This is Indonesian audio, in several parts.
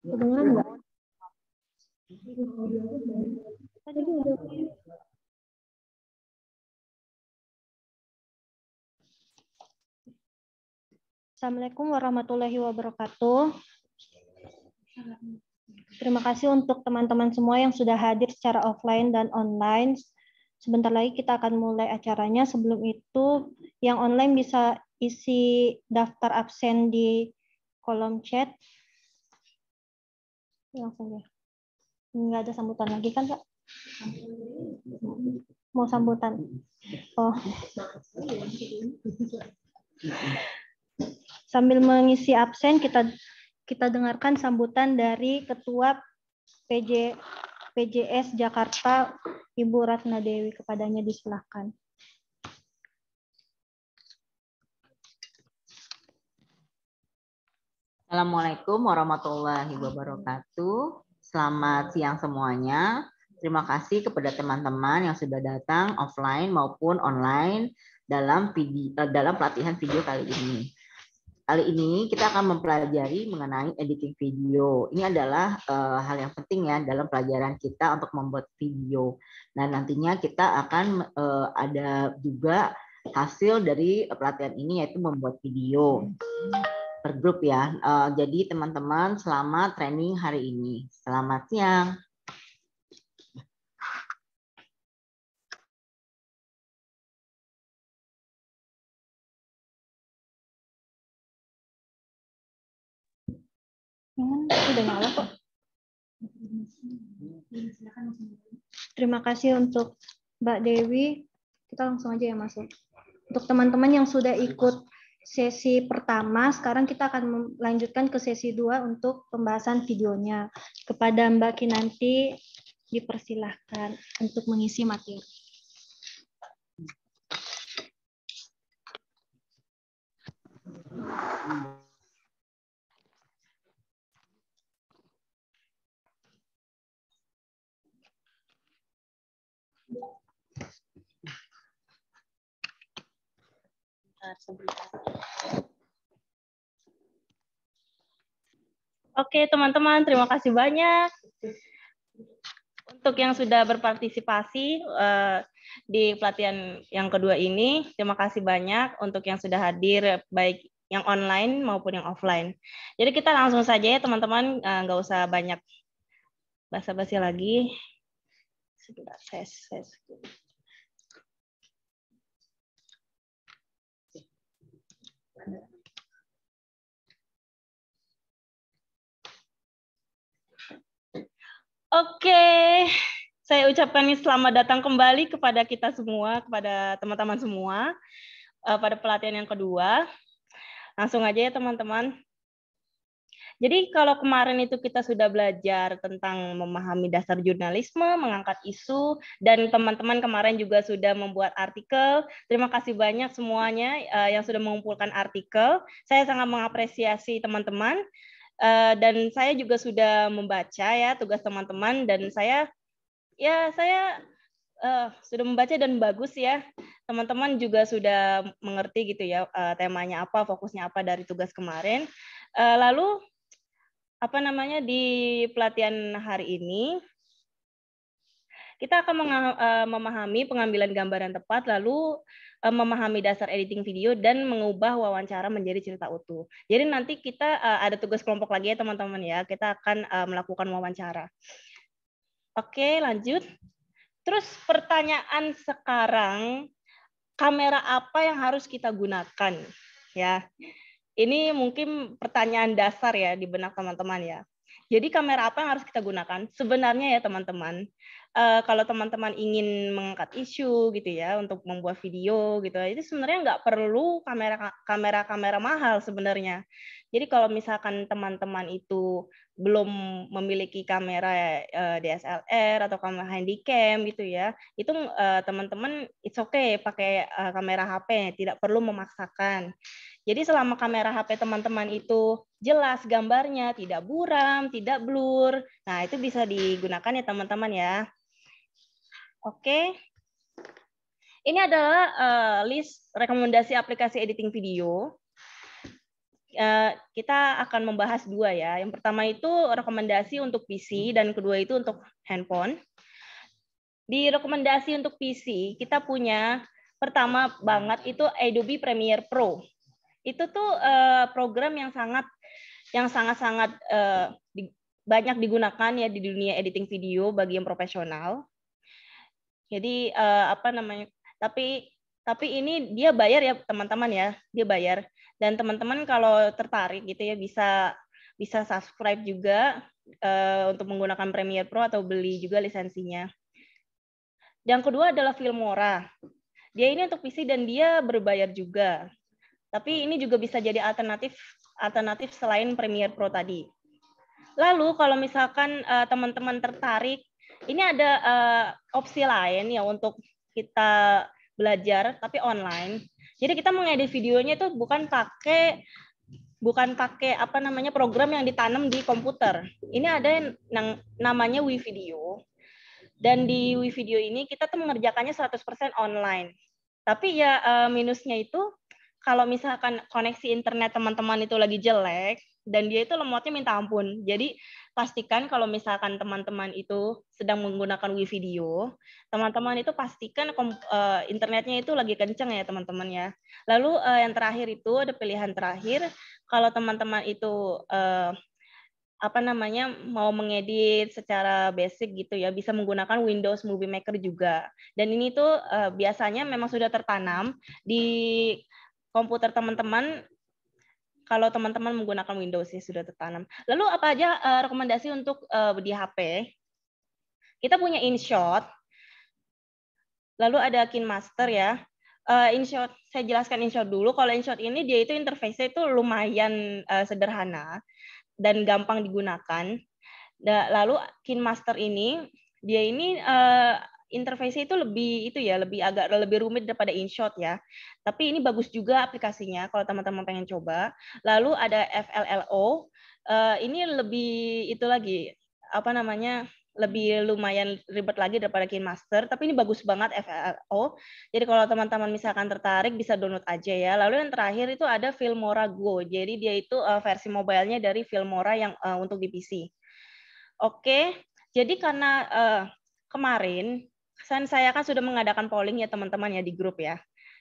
Kedengeran nggak? Iya. Assalamualaikum warahmatullahi wabarakatuh. Terima kasih untuk teman-teman semua yang sudah hadir secara offline dan online. Sebentar lagi kita akan mulai acaranya. Sebelum itu, yang online bisa isi daftar absen di kolom chat langsung ya nggak ada sambutan lagi kan kak mau sambutan oh sambil mengisi absen kita kita dengarkan sambutan dari ketua PJ PJS Jakarta Ibu Ratna Dewi kepadanya disilahkan. Assalamualaikum warahmatullahi wabarakatuh. Selamat siang semuanya. Terima kasih kepada teman-teman yang sudah datang offline maupun online dalam video, eh, dalam pelatihan video kali ini. Kali ini kita akan mempelajari mengenai editing video. Ini adalah uh, hal yang penting ya dalam pelajaran kita untuk membuat video. Nah nantinya kita akan uh, ada juga hasil dari pelatihan ini yaitu membuat video. Per grup ya. Eh, jadi teman-teman selamat training hari ini. Selamat siang. Terima kasih untuk Mbak Dewi. Kita langsung aja ya masuk. Ya. Untuk teman-teman yang sudah ikut sesi pertama. Sekarang kita akan melanjutkan ke sesi dua untuk pembahasan videonya. Kepada Mbak Kinanti dipersilahkan untuk mengisi materi. Thank you. sebentar, sebentar. Oke, teman-teman, terima kasih banyak untuk yang sudah berpartisipasi eh, di pelatihan yang kedua ini. Terima kasih banyak untuk yang sudah hadir baik yang online maupun yang offline. Jadi kita langsung saja ya teman-teman, eh, nggak usah banyak basa-basi lagi. Sebentar, saya, saya Oke, saya ucapkan selamat datang kembali kepada kita semua, kepada teman-teman semua, eh, pada pelatihan yang kedua. Langsung aja ya teman-teman. Jadi kalau kemarin itu kita sudah belajar tentang memahami dasar jurnalisme, mengangkat isu, dan teman-teman kemarin juga sudah membuat artikel. Terima kasih banyak semuanya eh, yang sudah mengumpulkan artikel. Saya sangat mengapresiasi teman-teman. Eh, dan saya juga sudah membaca ya tugas teman-teman dan saya ya saya uh, sudah membaca dan bagus ya teman-teman juga sudah mengerti gitu ya uh, temanya apa fokusnya apa dari tugas kemarin uh, lalu apa namanya di pelatihan hari ini kita akan eh, memahami pengambilan gambaran tepat lalu eh, memahami dasar editing video dan mengubah wawancara menjadi cerita utuh. Jadi nanti kita eh, ada tugas kelompok lagi ya teman-teman ya. Kita akan melakukan wawancara. Oke, lanjut. Terus pertanyaan sekarang kamera apa yang harus kita gunakan ya? Ini mungkin pertanyaan dasar ya di benak teman-teman ya. Jadi kamera apa yang harus kita gunakan? Sebenarnya ya teman-teman, uh, kalau teman-teman ingin mengangkat isu gitu ya untuk membuat video gitu, itu sebenarnya nggak perlu kamera kamera kamera mahal sebenarnya. Jadi kalau misalkan teman-teman itu belum memiliki kamera eh, DSLR atau kamera handycam gitu ya, itu eh, teman-teman it's okay pakai kamera HP, tidak perlu memaksakan. Jadi selama kamera HP teman-teman itu jelas gambarnya, tidak buram, tidak blur. Nah, itu bisa digunakan ya teman-teman ya. Oke. Ini adalah uh, list rekomendasi aplikasi editing video. Uh, kita akan membahas dua ya. Yang pertama itu rekomendasi untuk PC dan kedua itu untuk handphone. Di rekomendasi untuk PC, kita punya pertama banget itu Adobe Premiere Pro itu tuh uh, program yang sangat yang sangat-sangat uh, di, banyak digunakan ya di dunia editing video bagi yang profesional. Jadi uh, apa namanya? Tapi tapi ini dia bayar ya teman-teman ya, dia bayar. Dan teman-teman kalau tertarik gitu ya bisa bisa subscribe juga uh, untuk menggunakan Premiere Pro atau beli juga lisensinya. Yang kedua adalah Filmora. Dia ini untuk PC dan dia berbayar juga. Tapi ini juga bisa jadi alternatif alternatif selain Premiere Pro tadi. Lalu kalau misalkan eh, teman-teman uh, tertarik, ini ada uh, opsi lain ya untuk kita belajar tapi online. Jadi kita mengedit videonya itu bukan pakai bukan pakai apa namanya program yang ditanam di komputer. Ini ada yang namanya WeVideo. Dan di WeVideo ini kita tuh mengerjakannya 100% online. Tapi ya eh, minusnya itu kalau misalkan koneksi internet teman-teman itu lagi jelek dan dia itu lemotnya minta ampun. Jadi pastikan kalau misalkan teman-teman itu sedang menggunakan wifi video, teman-teman itu pastikan eh, internetnya itu lagi kenceng ya teman-teman ya. Lalu eh, yang terakhir itu ada pilihan terakhir kalau teman-teman itu eh, apa namanya mau mengedit secara basic gitu ya bisa menggunakan Windows Movie Maker juga dan ini tuh uh, biasanya memang sudah tertanam di komputer teman-teman kalau teman-teman menggunakan Windows ya sudah tertanam. Lalu apa aja uh, rekomendasi untuk uh, eh, di HP? Kita punya InShot. Lalu ada Kinemaster ya. Uh, InShot saya jelaskan InShot dulu. Kalau InShot ini dia itu interface-nya itu lumayan uh, sederhana dan gampang digunakan. lalu Kinemaster ini dia ini interface itu lebih itu ya lebih agak lebih rumit daripada InShot ya. Tapi ini bagus juga aplikasinya kalau teman-teman pengen coba. Lalu ada FLLO. Eh, ini lebih itu lagi apa namanya? lebih lumayan ribet lagi daripada KineMaster, tapi ini bagus banget FLLO. Jadi kalau teman-teman misalkan tertarik bisa download aja ya. Lalu yang terakhir itu ada Filmora Go. Jadi dia itu eh, versi mobile-nya dari Filmora yang eh, untuk di PC. Oke. Jadi karena uh, kemarin Kan saya kan sudah mengadakan polling ya teman-teman ya di grup ya.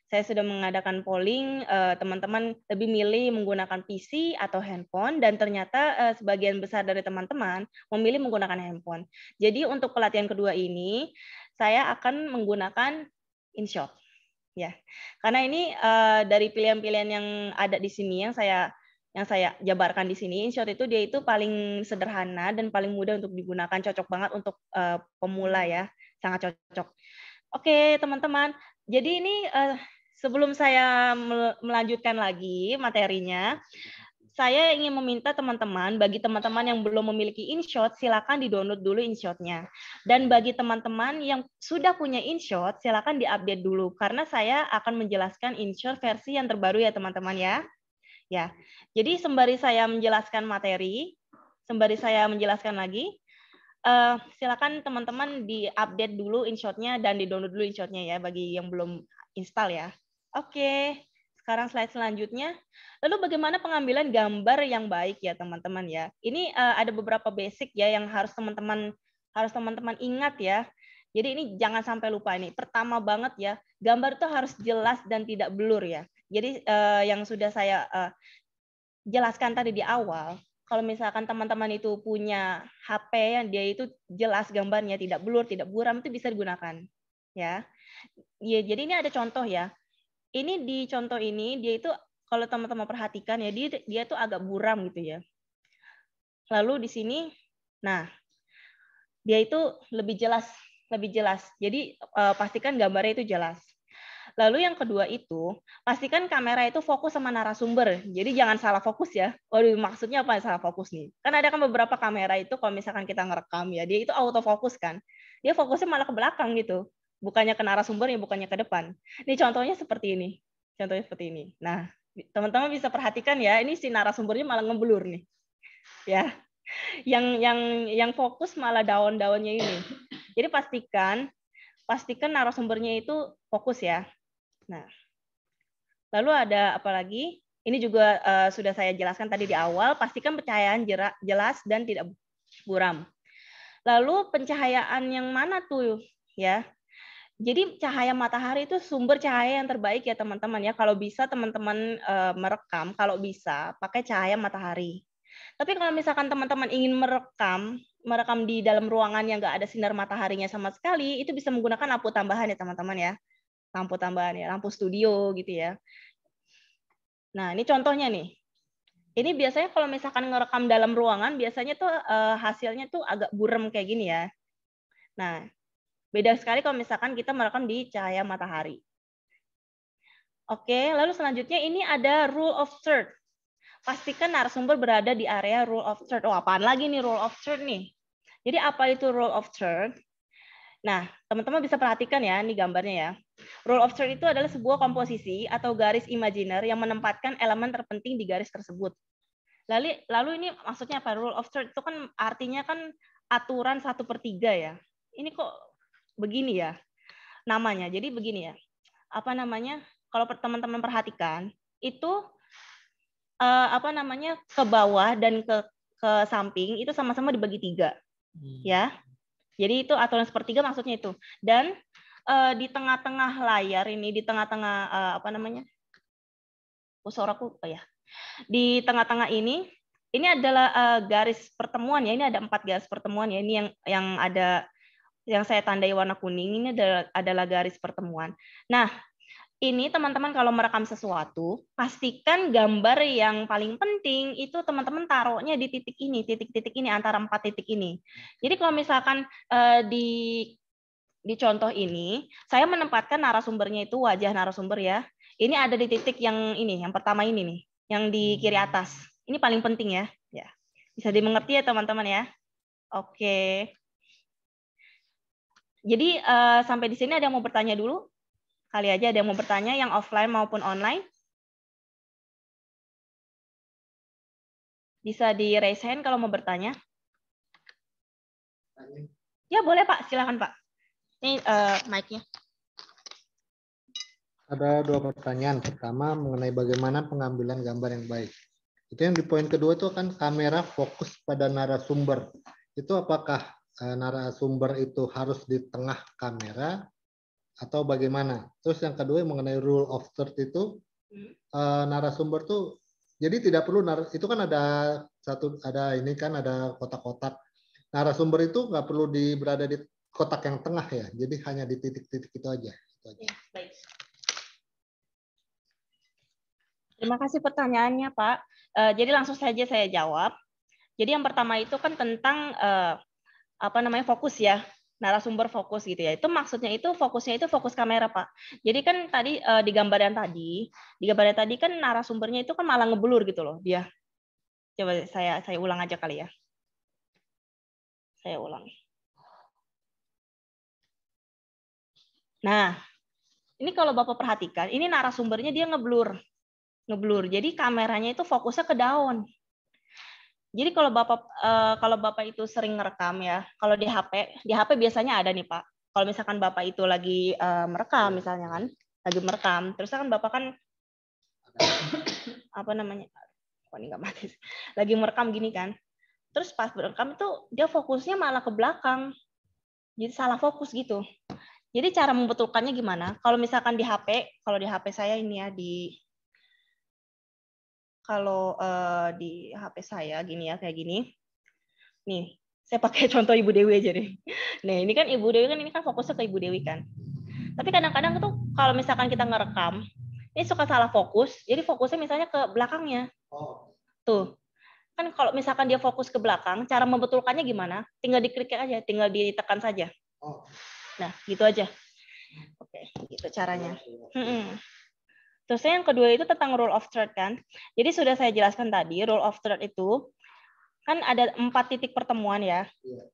Saya sudah mengadakan polling eh, teman-teman lebih milih menggunakan PC atau handphone dan ternyata eh, sebagian besar dari teman-teman memilih menggunakan handphone. Jadi untuk pelatihan kedua ini saya akan menggunakan InShot ya. Karena ini eh, dari pilihan-pilihan yang ada di sini yang saya yang saya jabarkan di sini, InShot itu dia itu paling sederhana dan paling mudah untuk digunakan, cocok banget untuk pemula ya sangat cocok. Oke, teman-teman. Jadi ini uh, sebelum saya melanjutkan lagi materinya, saya ingin meminta teman-teman, bagi teman-teman yang belum memiliki InShot, silakan di-download dulu InShotnya. Dan bagi teman-teman yang sudah punya InShot, silakan di-update dulu, karena saya akan menjelaskan InShot versi yang terbaru ya teman-teman ya. Ya, Jadi sembari saya menjelaskan materi, sembari saya menjelaskan lagi, uh, silakan teman-teman di-update dulu InShotnya dan di-download dulu InShotnya ya bagi yang belum install ya. Oke, sekarang slide selanjutnya. Lalu bagaimana pengambilan gambar yang baik ya teman-teman ya. Ini uh, ada beberapa basic ya yang harus teman-teman harus teman-teman ingat ya. Jadi ini jangan sampai lupa ini. Pertama banget ya, gambar itu harus jelas dan tidak blur ya. Jadi uh, yang sudah saya uh, jelaskan tadi di awal, kalau misalkan teman-teman itu punya HP yang dia itu jelas gambarnya tidak blur, tidak buram itu bisa digunakan ya. Ya, jadi ini ada contoh ya. Ini di contoh ini dia itu kalau teman-teman perhatikan ya dia dia itu agak buram gitu ya. Lalu di sini nah dia itu lebih jelas, lebih jelas. Jadi eh, pastikan gambarnya itu jelas. Lalu yang kedua itu, pastikan kamera itu fokus sama narasumber. Jadi jangan salah fokus ya. Waduh, maksudnya apa salah fokus nih? Kan ada kan beberapa kamera itu kalau misalkan kita ngerekam ya, dia itu autofokus kan. Dia fokusnya malah ke belakang gitu. Bukannya ke narasumber narasumbernya, bukannya ke depan. Ini contohnya seperti ini. Contohnya seperti ini. Nah, teman-teman bisa perhatikan ya, ini si narasumbernya malah ngeblur nih. Ya. Yang yang yang fokus malah daun-daunnya ini. Jadi pastikan pastikan narasumbernya itu fokus ya. Nah, lalu ada apa lagi? Ini juga uh, sudah saya jelaskan tadi di awal, pastikan pencahayaan jelas dan tidak buram. Lalu pencahayaan yang mana tuh ya? Jadi cahaya matahari itu sumber cahaya yang terbaik ya teman-teman ya. Kalau bisa teman-teman e, merekam, kalau bisa pakai cahaya matahari. Tapi kalau misalkan teman-teman ingin merekam, merekam di dalam ruangan yang nggak ada sinar mataharinya sama sekali, itu bisa menggunakan lampu tambahan ya teman-teman ya lampu tambahan ya, lampu studio gitu ya. Nah, ini contohnya nih. Ini biasanya kalau misalkan ngerekam dalam ruangan, biasanya tuh uh, hasilnya tuh agak burem kayak gini ya. Nah, beda sekali kalau misalkan kita merekam di cahaya matahari. Oke, lalu selanjutnya ini ada rule of third. Pastikan narasumber berada di area rule of third. Oh, apaan lagi nih rule of third nih? Jadi apa itu rule of third? Nah, teman-teman bisa perhatikan ya, ini gambarnya ya. Rule of third itu adalah sebuah komposisi atau garis imajiner yang menempatkan elemen terpenting di garis tersebut. Lalu, lalu ini maksudnya apa? Rule of third itu kan artinya kan aturan satu per tiga ya. Ini kok begini ya namanya. Jadi begini ya. Apa namanya? Kalau teman-teman perhatikan, itu eh, apa namanya ke bawah dan ke ke samping itu sama-sama dibagi tiga, hmm. ya jadi itu aturan sepertiga maksudnya itu. Dan uh, di tengah-tengah layar ini, di tengah-tengah uh, apa namanya? Oh, oh ya. Di tengah-tengah ini, ini adalah uh, garis pertemuan ya. Ini ada empat garis pertemuan ya. Ini yang yang ada yang saya tandai warna kuning ini adalah, adalah garis pertemuan. Nah, ini teman-teman kalau merekam sesuatu, pastikan gambar yang paling penting itu teman-teman taruhnya di titik ini, titik-titik ini, antara empat titik ini. Jadi kalau misalkan eh, di di contoh ini, saya menempatkan narasumbernya itu wajah narasumber ya. Ini ada di titik yang ini, yang pertama ini nih, yang di hmm. kiri atas. Ini paling penting ya. ya. Bisa dimengerti ya teman-teman ya. Oke. Jadi eh, sampai di sini ada yang mau bertanya dulu? Kali aja ada yang mau bertanya yang offline maupun online. Bisa di raise hand kalau mau bertanya. Ya boleh Pak, silakan Pak. Ini uh, mic-nya. Ada dua pertanyaan. Pertama mengenai bagaimana pengambilan gambar yang baik. Itu yang di poin kedua itu kan kamera fokus pada narasumber. Itu apakah eh, narasumber itu harus di tengah kamera atau bagaimana. Terus yang kedua mengenai rule of third itu uh, narasumber tuh jadi tidak perlu nar. itu kan ada satu ada ini kan ada kotak-kotak narasumber itu nggak perlu di berada di kotak yang tengah ya. Jadi hanya di titik-titik itu aja. Iya, baik. Terima kasih pertanyaannya Pak. Eh, jadi langsung saja saya jawab. Jadi yang pertama itu kan tentang eh, apa namanya fokus ya narasumber fokus gitu ya. Itu maksudnya itu fokusnya itu fokus kamera, Pak. Jadi kan tadi uh, di gambaran tadi, di gambaran tadi kan narasumbernya itu kan malah ngeblur gitu loh dia. Coba saya saya ulang aja kali ya. Saya ulang. Nah, ini kalau Bapak perhatikan, ini narasumbernya dia ngeblur. Ngeblur. Jadi kameranya itu fokusnya ke daun. Jadi kalau Bapak uh, kalau Bapak itu sering ngerekam ya, kalau di HP, di HP biasanya ada nih, Pak. Kalau misalkan Bapak itu lagi uh, merekam iya. misalnya kan, lagi merekam, terus kan Bapak kan apa namanya? Oh, ini gak mati. Lagi merekam gini kan. Terus pas merekam itu dia fokusnya malah ke belakang. Jadi salah fokus gitu. Jadi cara membetulkannya gimana? Kalau misalkan di HP, kalau di HP saya ini ya di kalau uh, di HP saya gini ya kayak gini. Nih, saya pakai contoh Ibu Dewi aja deh. Nah, ini kan Ibu Dewi kan ini kan fokusnya ke Ibu Dewi kan. Tapi kadang-kadang tuh kalau misalkan kita ngerekam, ini suka salah fokus. Jadi fokusnya misalnya ke belakangnya. Oh. Tuh. Kan kalau misalkan dia fokus ke belakang, cara membetulkannya gimana? Tinggal diklik aja, tinggal ditekan saja. Oh. Nah, gitu aja. Oke, okay, gitu caranya. Hmm. Terus yang kedua itu tentang rule of third kan. Jadi sudah saya jelaskan tadi rule of third itu kan ada empat titik pertemuan ya. Yeah.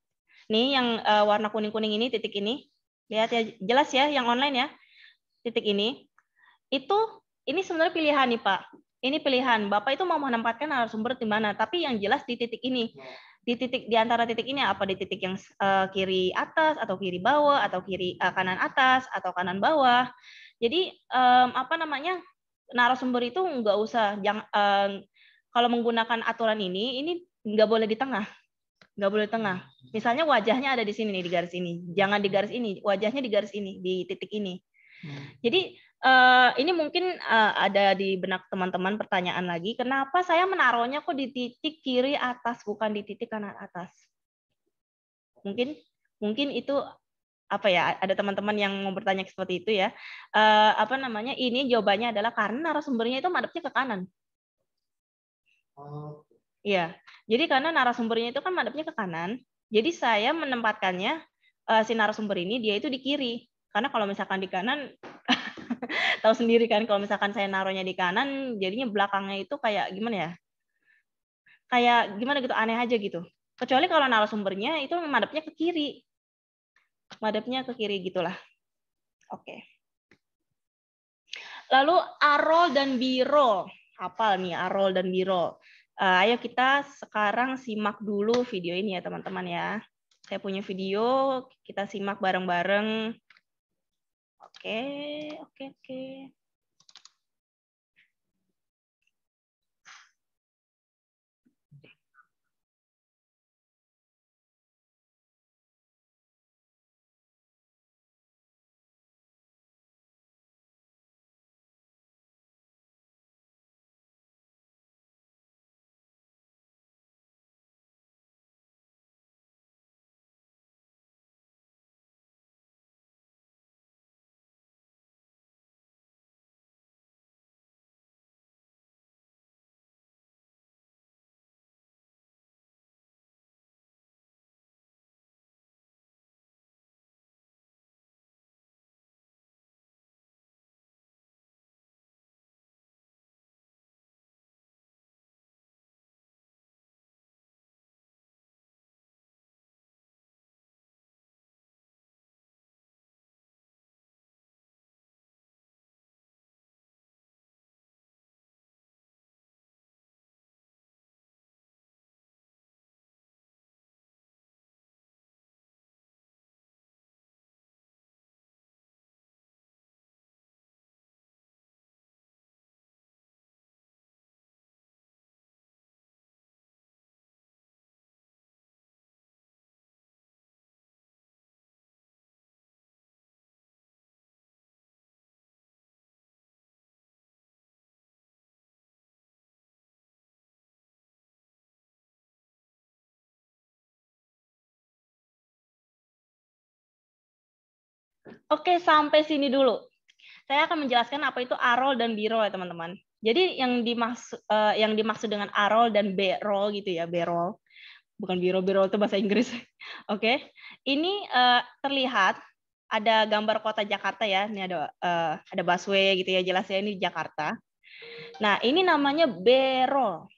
Nih yang uh, warna kuning-kuning ini titik ini. Lihat ya jelas ya yang online ya. Titik ini. Itu ini sebenarnya pilihan nih Pak. Ini pilihan. Bapak itu mau menempatkan narasumber di mana, tapi yang jelas di titik ini. Di titik di antara titik ini apa di titik yang uh, kiri atas atau kiri bawah atau kiri uh, kanan atas atau kanan bawah jadi um, apa namanya narasumber itu nggak usah yang um, kalau menggunakan aturan ini ini nggak boleh di tengah nggak boleh di tengah. Misalnya wajahnya ada di sini nih di garis ini, jangan di garis ini, wajahnya di garis ini, di titik ini. Hmm. Jadi uh, ini mungkin uh, ada di benak teman-teman pertanyaan lagi, kenapa saya menaruhnya kok di titik kiri atas bukan di titik kanan atas? Mungkin mungkin itu apa ya ada teman-teman yang mau bertanya seperti itu ya uh, apa namanya ini jawabannya adalah karena narasumbernya itu madepnya ke kanan oh. iya jadi karena narasumbernya itu kan madepnya ke kanan jadi saya menempatkannya uh, si narasumber ini dia itu di kiri karena kalau misalkan di kanan tahu sendiri kan kalau misalkan saya naruhnya di kanan jadinya belakangnya itu kayak gimana ya kayak gimana gitu aneh aja gitu kecuali kalau narasumbernya itu madepnya ke kiri madepnya ke kiri gitulah. Oke. Okay. Lalu arol dan biro, apa nih arol dan biro? Uh, ayo kita sekarang simak dulu video ini ya teman-teman ya. Saya punya video, kita simak bareng-bareng. Oke, okay, oke, okay, oke. Okay. Oke, sampai sini dulu. Saya akan menjelaskan apa itu arol dan birol ya, teman-teman. Jadi yang dimaksud uh, yang dimaksud dengan arol dan birol gitu ya, birol. Bukan biro biro itu bahasa Inggris. Oke. okay. Ini uh, terlihat ada gambar kota Jakarta ya. Ini ada uh, ada busway gitu ya, jelas ya ini Jakarta. Nah, ini namanya birol.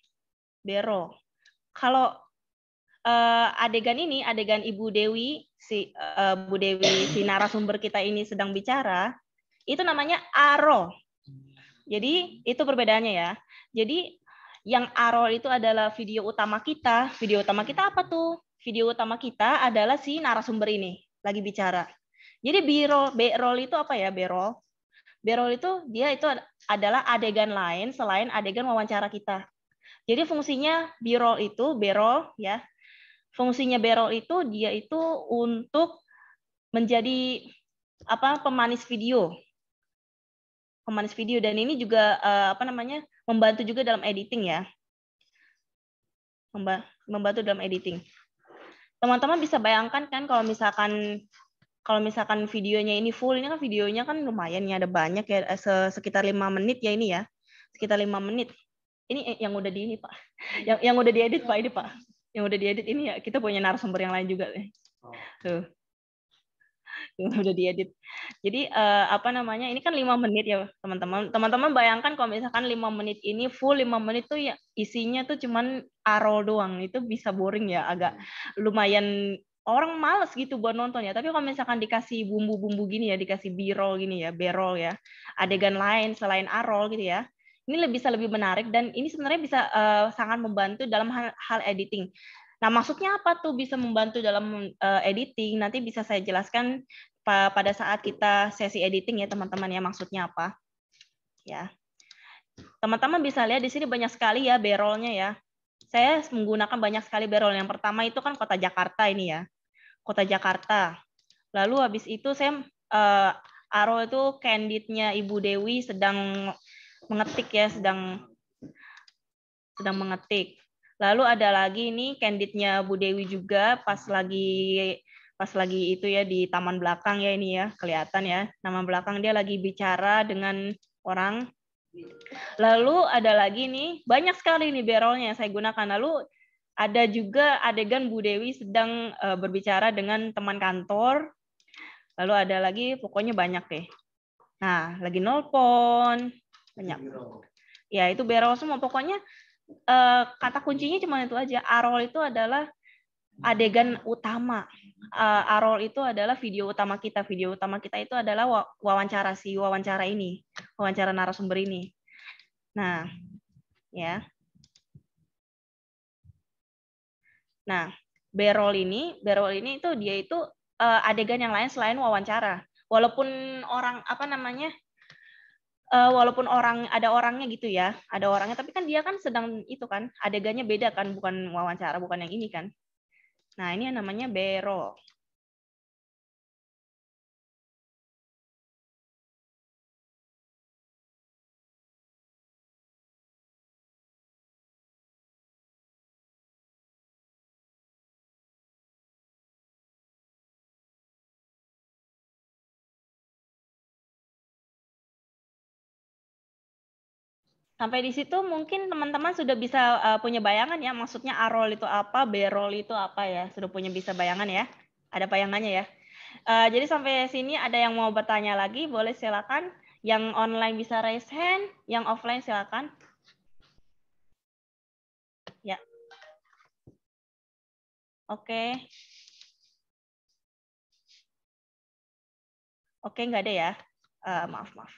Birol. Kalau uh, adegan ini, adegan Ibu Dewi, si uh, Bu Dewi si narasumber kita ini sedang bicara, itu namanya aro. Jadi itu perbedaannya ya. Jadi yang aro itu adalah video utama kita. Video utama kita apa tuh? Video utama kita adalah si narasumber ini lagi bicara. Jadi B-roll, itu apa ya B-roll? itu dia itu adalah adegan lain selain adegan wawancara kita. Jadi fungsinya b itu b ya Fungsinya barrel itu dia itu untuk menjadi apa pemanis video. Pemanis video dan ini juga uh, apa namanya? membantu juga dalam editing ya. Membantu dalam editing. Teman-teman bisa bayangkan kan kalau misalkan kalau misalkan videonya ini full, ini kan videonya kan lumayan ya, ada banyak ya, eh, sekitar lima menit ya ini ya, sekitar lima menit. Ini eh, yang udah di ini pak, yang yang udah diedit pak ini pak yang udah diedit ini ya kita punya narasumber yang lain juga oh. tuh yang udah diedit jadi uh, apa namanya ini kan lima menit ya teman-teman teman-teman bayangkan kalau misalkan lima menit ini full lima menit tuh ya isinya tuh cuman arol doang itu bisa boring ya agak lumayan orang males gitu buat nonton ya. Tapi kalau misalkan dikasih bumbu-bumbu gini ya, dikasih birol gini ya, berol ya, adegan lain selain arol gitu ya, ini lebih bisa lebih menarik dan ini sebenarnya bisa uh, sangat membantu dalam hal, hal editing. Nah, maksudnya apa tuh bisa membantu dalam uh, editing? Nanti bisa saya jelaskan pa pada saat kita sesi editing ya, teman-teman ya maksudnya apa. Ya. Teman-teman bisa lihat di sini banyak sekali ya berolnya ya. Saya menggunakan banyak sekali berol. Yang pertama itu kan Kota Jakarta ini ya. Kota Jakarta. Lalu habis itu saya uh, eh, Aro itu candidnya Ibu Dewi sedang mengetik ya, sedang sedang mengetik. Lalu ada lagi ini candidnya Bu Dewi juga pas lagi pas lagi itu ya di taman belakang ya ini ya kelihatan ya nama belakang dia lagi bicara dengan orang lalu ada lagi nih banyak sekali nih berolnya yang saya gunakan lalu ada juga adegan Bu Dewi sedang eh, berbicara dengan teman kantor lalu ada lagi pokoknya banyak deh nah lagi nolpon banyak. Ya itu barrel semua. Pokoknya eh, kata kuncinya cuma itu aja. Arol itu adalah adegan utama. Eh, arol itu adalah video utama kita. Video utama kita itu adalah wawancara si wawancara ini, wawancara narasumber ini. Nah, ya. Nah, berol ini, berol ini itu dia itu eh, adegan yang lain selain wawancara. Walaupun orang apa namanya uh, walaupun orang ada orangnya gitu ya, ada orangnya, tapi kan dia kan sedang itu kan adegannya beda kan, bukan wawancara, bukan yang ini kan. Nah ini yang namanya bero. Sampai di situ mungkin teman-teman sudah bisa uh, punya bayangan ya, maksudnya arol itu apa, berol itu apa ya, sudah punya bisa bayangan ya, ada bayangannya ya. Uh, jadi sampai sini ada yang mau bertanya lagi, boleh silakan. Yang online bisa raise hand, yang offline silakan. Ya. Oke. Okay. Oke, okay, nggak ada ya. Uh, maaf, maaf.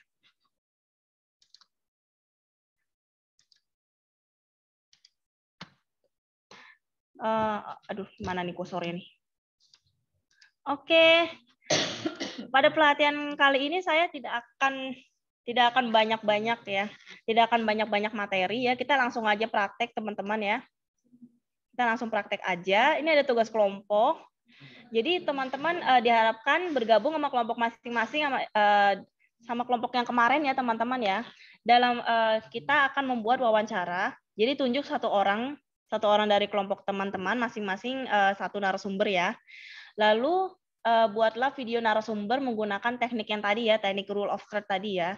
uh, aduh mana nih kursornya nih. Oke. Okay. Pada pelatihan kali ini saya tidak akan tidak akan banyak-banyak ya. Tidak akan banyak-banyak materi ya. Kita langsung aja praktek teman-teman ya. Kita langsung praktek aja. Ini ada tugas kelompok. Jadi teman-teman uh, diharapkan bergabung sama kelompok masing-masing sama, uh, sama kelompok yang kemarin ya teman-teman ya. Dalam uh, kita akan membuat wawancara. Jadi tunjuk satu orang satu orang dari kelompok teman-teman masing-masing uh, satu narasumber ya. Lalu uh, buatlah video narasumber menggunakan teknik yang tadi ya, teknik rule of third tadi ya.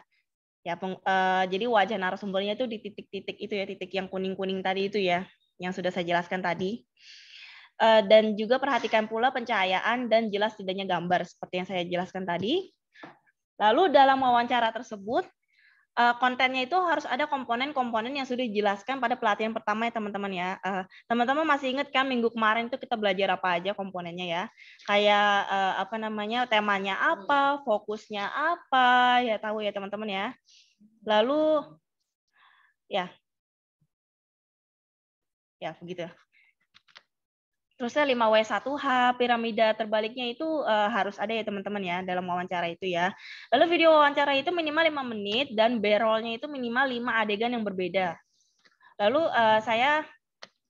Ya, peng, uh, jadi wajah narasumbernya itu di titik-titik itu ya, titik yang kuning-kuning tadi itu ya, yang sudah saya jelaskan tadi. dan juga perhatikan pula pencahayaan dan jelas tidaknya gambar seperti yang saya jelaskan tadi. Lalu dalam wawancara tersebut, Eh, kontennya itu harus ada komponen-komponen yang sudah dijelaskan pada pelatihan pertama ya teman-teman ya. Eh, teman-teman masih ingat kan minggu kemarin itu kita belajar apa aja komponennya ya? Kayak eh, apa namanya temanya apa, fokusnya apa, ya tahu ya teman-teman ya. Lalu ya, ya begitu. Terusnya 5W1H, piramida terbaliknya itu uh, harus ada ya teman-teman ya dalam wawancara itu ya. Lalu video wawancara itu minimal 5 menit dan berolnya itu minimal 5 adegan yang berbeda. Lalu uh, saya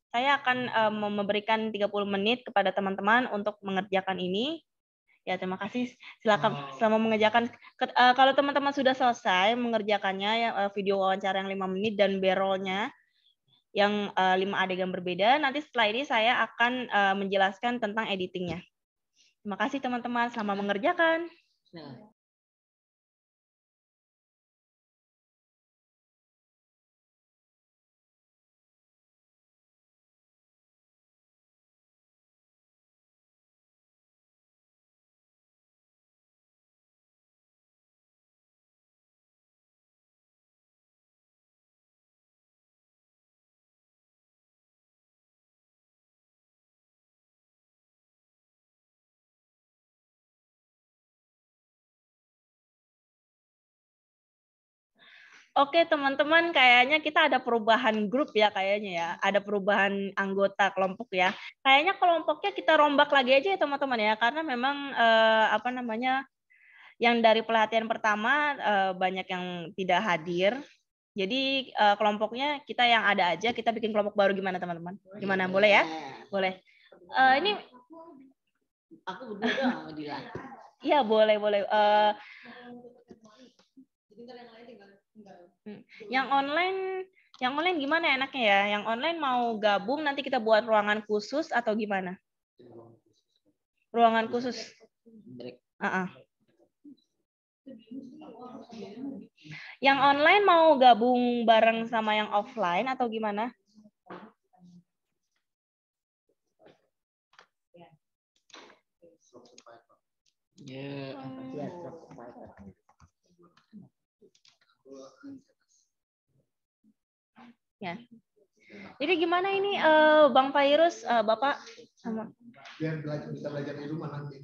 saya akan um, memberikan 30 menit kepada teman-teman untuk mengerjakan ini. Ya, terima kasih. Silakan wow. selama mengerjakan uh, kalau teman-teman sudah selesai mengerjakannya ya, uh, video wawancara yang 5 menit dan berolnya yang uh, lima adegan berbeda. Nanti setelah ini saya akan uh, menjelaskan tentang editingnya. Terima kasih teman-teman, selamat mengerjakan. Nah. Oke teman-teman, kayaknya kita ada perubahan grup ya kayaknya ya, ada perubahan anggota kelompok ya. Kayaknya kelompoknya kita rombak lagi aja ya teman-teman ya, karena memang eh, apa namanya yang dari pelatihan pertama eh, banyak yang tidak hadir. Jadi eh, kelompoknya kita yang ada aja, kita bikin kelompok baru gimana teman-teman? Gimana boleh ya? Boleh. Eh, ini aku berdua dong Dila. Iya boleh boleh. Eh, Hmm. Yang online, yang online gimana enaknya ya? Yang online mau gabung nanti kita buat ruangan khusus atau gimana? Ruangan khusus. Uh -uh. Yang online mau gabung bareng sama yang offline atau gimana? Ya, yeah. Ya. Jadi gimana ini uh, Bang Virus uh, eh, Bapak sama? Biar belajar, bisa belajar di rumah nanti.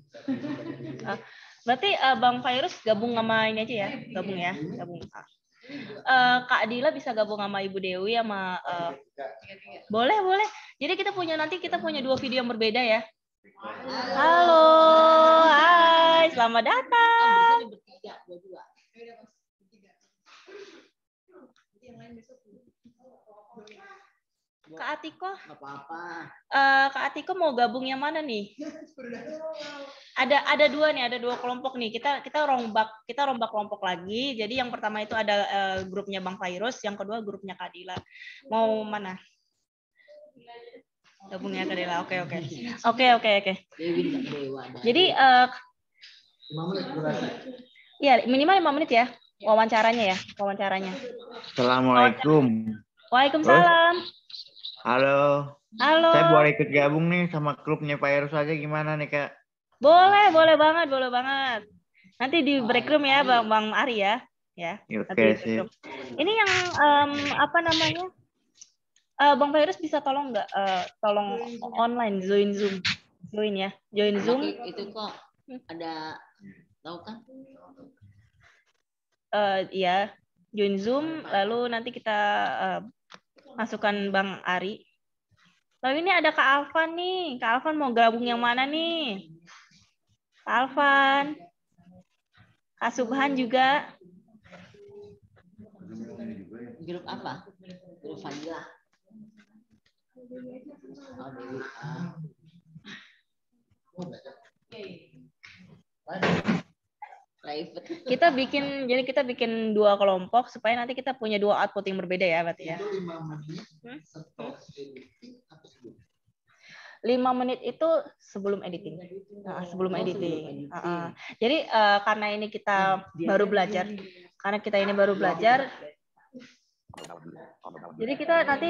uh, berarti uh, Bang Virus gabung sama ini aja ya, gabung ya, gabung. Uh, Kak Dila bisa gabung sama Ibu Dewi sama uh, boleh boleh. Jadi kita punya nanti kita punya dua video yang berbeda ya. Halo, hai, selamat datang. Oh, bertiga, dua-dua. Kak Atiko? apa-apa. Uh, Kak Atiko mau gabung yang mana nih? ada ada dua nih, ada dua kelompok nih. Kita kita rombak kita rombak kelompok lagi. Jadi yang pertama itu ada uh, grupnya Bang Virus, yang kedua grupnya Kak Dila. Mau mana? Gabungnya Kak Dila. Oke, oke. Oke, oke, oke. Jadi uh, Iya, minimal lima menit ya. Ya. wawancaranya ya, wawancaranya. Assalamualaikum. Waalaikumsalam. Halo. Halo. Saya boleh ikut gabung nih sama klubnya Pak Erus aja gimana nih Kak? Boleh, boleh banget, boleh banget. Nanti di break room ya Bang Bang Ari ya. Ya. Oke, sih Ini yang um, apa namanya? Uh, Bang Virus bisa tolong nggak uh, tolong online join Zoom. Join ya. Join Zoom. itu kok ada tahu kan? uh, ya join Zoom, lalu nanti kita uh, masukkan Bang Ari. Lalu ini ada Kak Alvan nih. Kak Alvan mau gabung yang mana nih? Kak Alvan. Kak Subhan juga. Grup apa? Grup Fadila private. Kita bikin jadi kita bikin dua kelompok supaya nanti kita punya dua output yang berbeda ya berarti ya. Itu lima menit hmm? menit itu sebelum editing. Nah, sebelum oh, editing. Sebelum Uh -huh. Jadi uh, karena ini kita nah, baru belajar, karena kita ini baru belajar, jadi kita nanti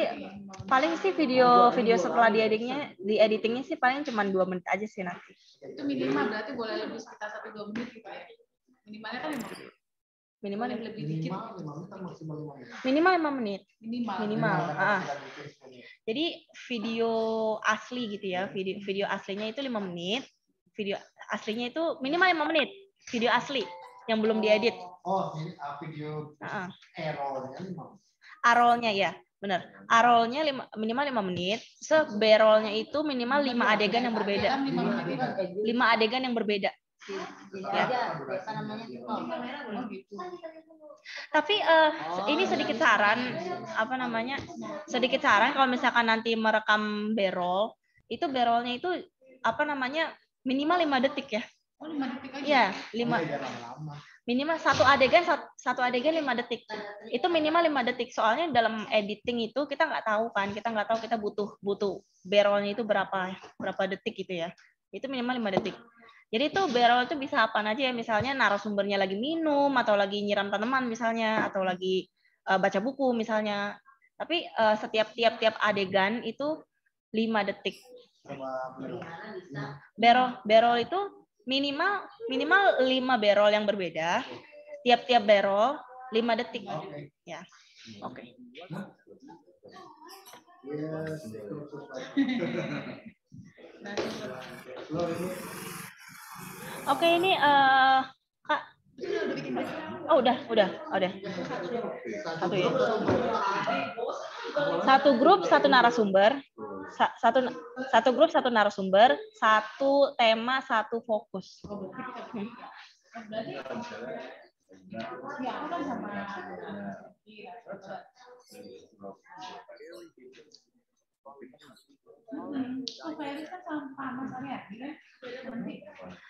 paling sih video video setelah di editingnya di editingnya sih paling cuma dua menit aja sih nanti. Itu minimal berarti boleh lebih sekitar satu dua menit gitu ya. Minimalnya kan emang minimal yang lebih dikit. Minimal kan lima menit. Minimal. Minimal. Ah. Kan, Jadi video asli gitu ya, video video aslinya itu lima menit. Video aslinya itu minimal lima menit. Video asli yang belum diedit. Oh, oh ah, video arolnya ah, ah. Arolnya ya, benar. Arolnya lima, minimal lima menit. Seberolnya itu minimal lima adegan yang berbeda. Lima adegan yang berbeda. Tapi uh, ini oh. sedikit saran apa namanya? Sedikit saran kalau misalkan nanti merekam berol, itu berolnya itu apa namanya? minimal lima detik ya. Oh, lima detik aja. Iya, iya Minimal satu adegan satu adegan lima detik. Itu minimal lima detik. Soalnya dalam editing itu kita nggak tahu kan, kita nggak tahu kita butuh butuh barrelnya itu berapa berapa detik gitu ya. Itu minimal lima detik. Jadi itu barrel itu bisa apa aja ya, misalnya narasumbernya lagi minum atau lagi nyiram tanaman misalnya atau lagi uh, baca buku misalnya. Tapi uh, setiap tiap tiap adegan itu lima detik. Barrel barrel itu minimal minimal 5 barrel yang berbeda. Tiap-tiap barrel lima detik. Okay. Ya. Oke. Okay. Yes. Oke, okay, ini uh, Kak Oh, udah, udah, oh, udah. Satu ya. Satu grup, satu narasumber. Satu satu grup, satu narasumber, satu tema, satu fokus. Hmm.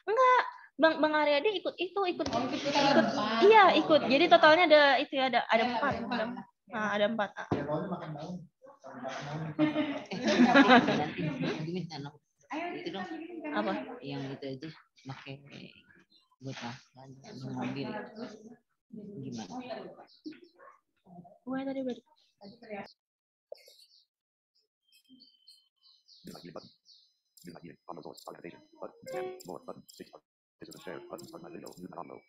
Enggak, Bang Bang Aryadi ikut itu ikut oh, ikut, iya ikut. Jadi totalnya ada itu ya ada ada empat. Nah, ada empat. Ah, ah. Apa? Yang itu aja pakai buat mobil. Gimana? Gue tadi Disable button. Use ID. On source. Organization. Button. Scan. More. Button. Six. This is a share. Button. Start my video. Use download.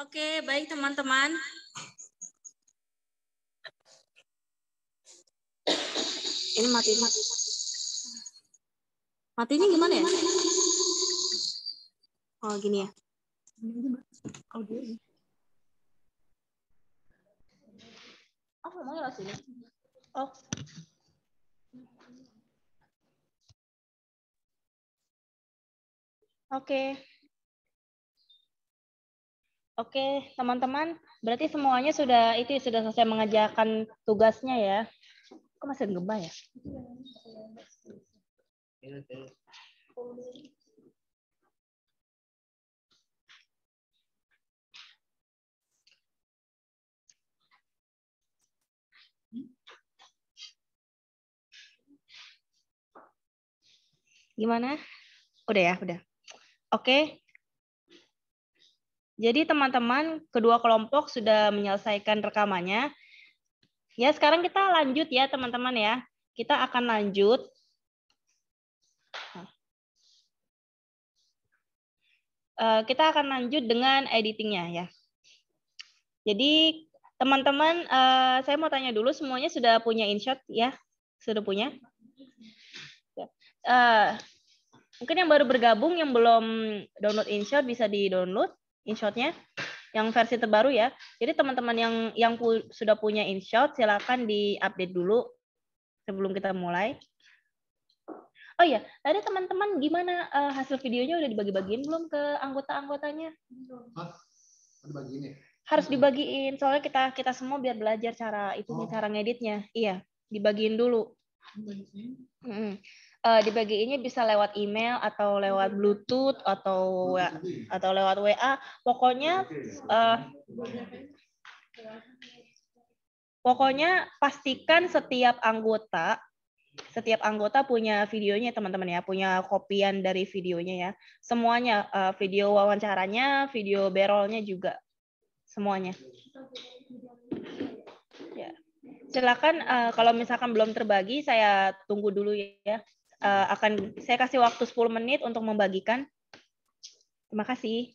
Oke, baik teman-teman. Ini mati mati. Matinya gimana ya? Oh, gini ya. Oh, mau lewat sini. Oh. Oke. Okay. Oke, teman-teman, berarti semuanya sudah itu ya, sudah selesai mengerjakan tugasnya ya. Kok masih ngebah ya? Gimana? Udah ya, udah. Oke, jadi teman-teman kedua kelompok sudah menyelesaikan rekamannya. Ya, sekarang kita lanjut ya teman-teman ya. Kita akan lanjut. Eh, kita akan lanjut dengan editingnya ya. Jadi teman-teman, eh, saya mau tanya dulu semuanya sudah punya InShot ya? Sudah punya? Ya. Eh, mungkin yang baru bergabung, yang belum download InShot bisa di-download. InShotnya yang versi terbaru ya. Jadi teman-teman yang yang pu sudah punya InShot silakan diupdate dulu sebelum kita mulai. Oh iya, tadi teman-teman gimana uh, hasil videonya udah dibagi-bagiin belum ke anggota-anggotanya? Ya? Harus dibagiin, soalnya kita kita semua biar belajar cara itu oh. cara ngeditnya. Iya, dibagiin dulu. Mm -hmm uh, dibagiinnya bisa lewat email atau lewat Bluetooth atau atau lewat WA. Pokoknya uh, pokoknya pastikan setiap anggota setiap anggota punya videonya teman-teman ya, punya kopian dari videonya ya. Semuanya uh, video wawancaranya, video berolnya juga semuanya. Ya. Silakan uh, kalau misalkan belum terbagi saya tunggu dulu ya. Eh, akan saya kasih waktu 10 menit untuk membagikan. Terima kasih.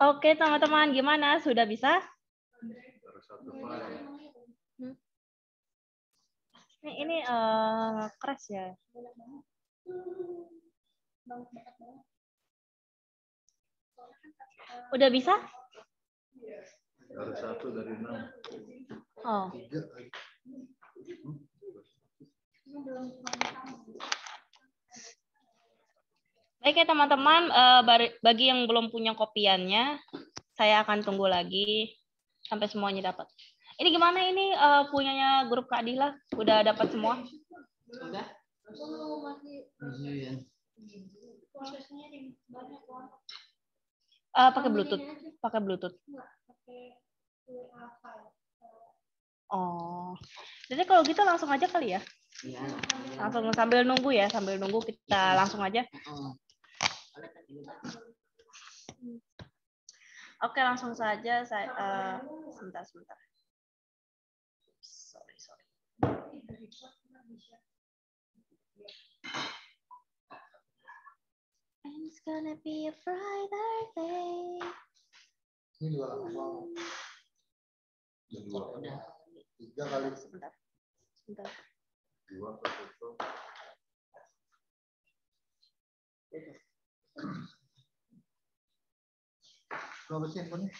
Oke, teman-teman, gimana? Sudah bisa? Ini, ini uh, keras ya. Udah bisa? Oh. Baik ya teman-teman, eh, bagi yang belum punya kopiannya, saya akan tunggu lagi sampai semuanya dapat. Ini gimana ini eh, punyanya grup Kak Dila? Udah dapat semua? Udah. Uh, pakai Bluetooth, pakai Bluetooth. Oh, jadi kalau gitu langsung aja kali ya? Iya. Langsung sambil nunggu ya, sambil nunggu kita langsung aja oh. Oke, langsung saja saya uh, sebentar sebentar. Sorry, sorry. it's gonna be a Friday day. Ini dua Tiga kali. Sebentar. Sebentar. Dua per satu. Coba sih handphonenya.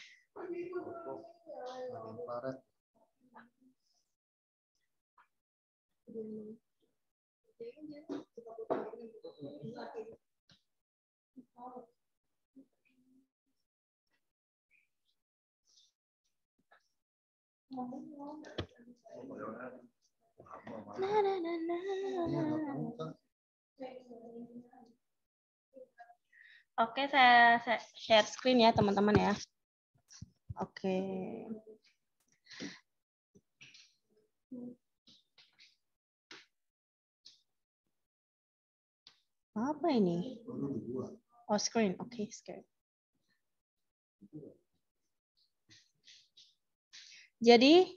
Na na na na. Oke, saya, share screen ya teman-teman ya. Oke. Apa ini? Oh, screen. Oke, okay, screen. Jadi,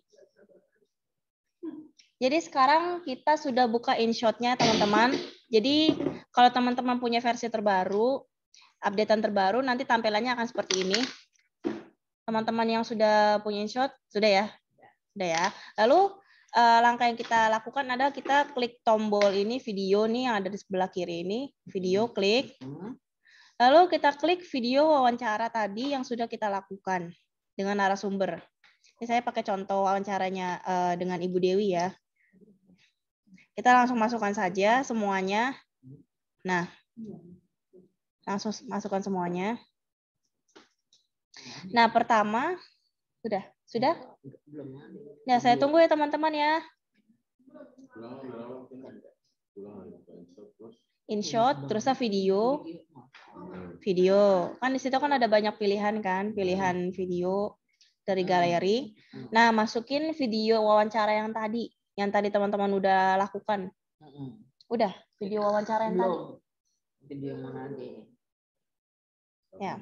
jadi sekarang kita sudah buka InShot-nya teman-teman. Jadi kalau teman-teman punya versi terbaru, updatean terbaru nanti tampilannya akan seperti ini. Teman-teman yang sudah punya shot sudah ya? Sudah ya. Lalu eh, langkah yang kita lakukan adalah kita klik tombol ini video nih yang ada di sebelah kiri ini, video klik. Lalu kita klik video wawancara tadi yang sudah kita lakukan dengan narasumber. Ini saya pakai contoh wawancaranya eh, dengan Ibu Dewi ya. Kita langsung masukkan saja semuanya. Nah, Langsung masukkan semuanya. Nah, pertama sudah, sudah? Ya, saya tunggu ya teman-teman ya. In short, terus video, video. Kan di situ kan ada banyak pilihan kan, pilihan video dari hmm. galeri. Hmm. Nah, masukin video wawancara yang tadi, yang tadi teman-teman udah lakukan. Hmm. Udah, video wawancara yang tadi ya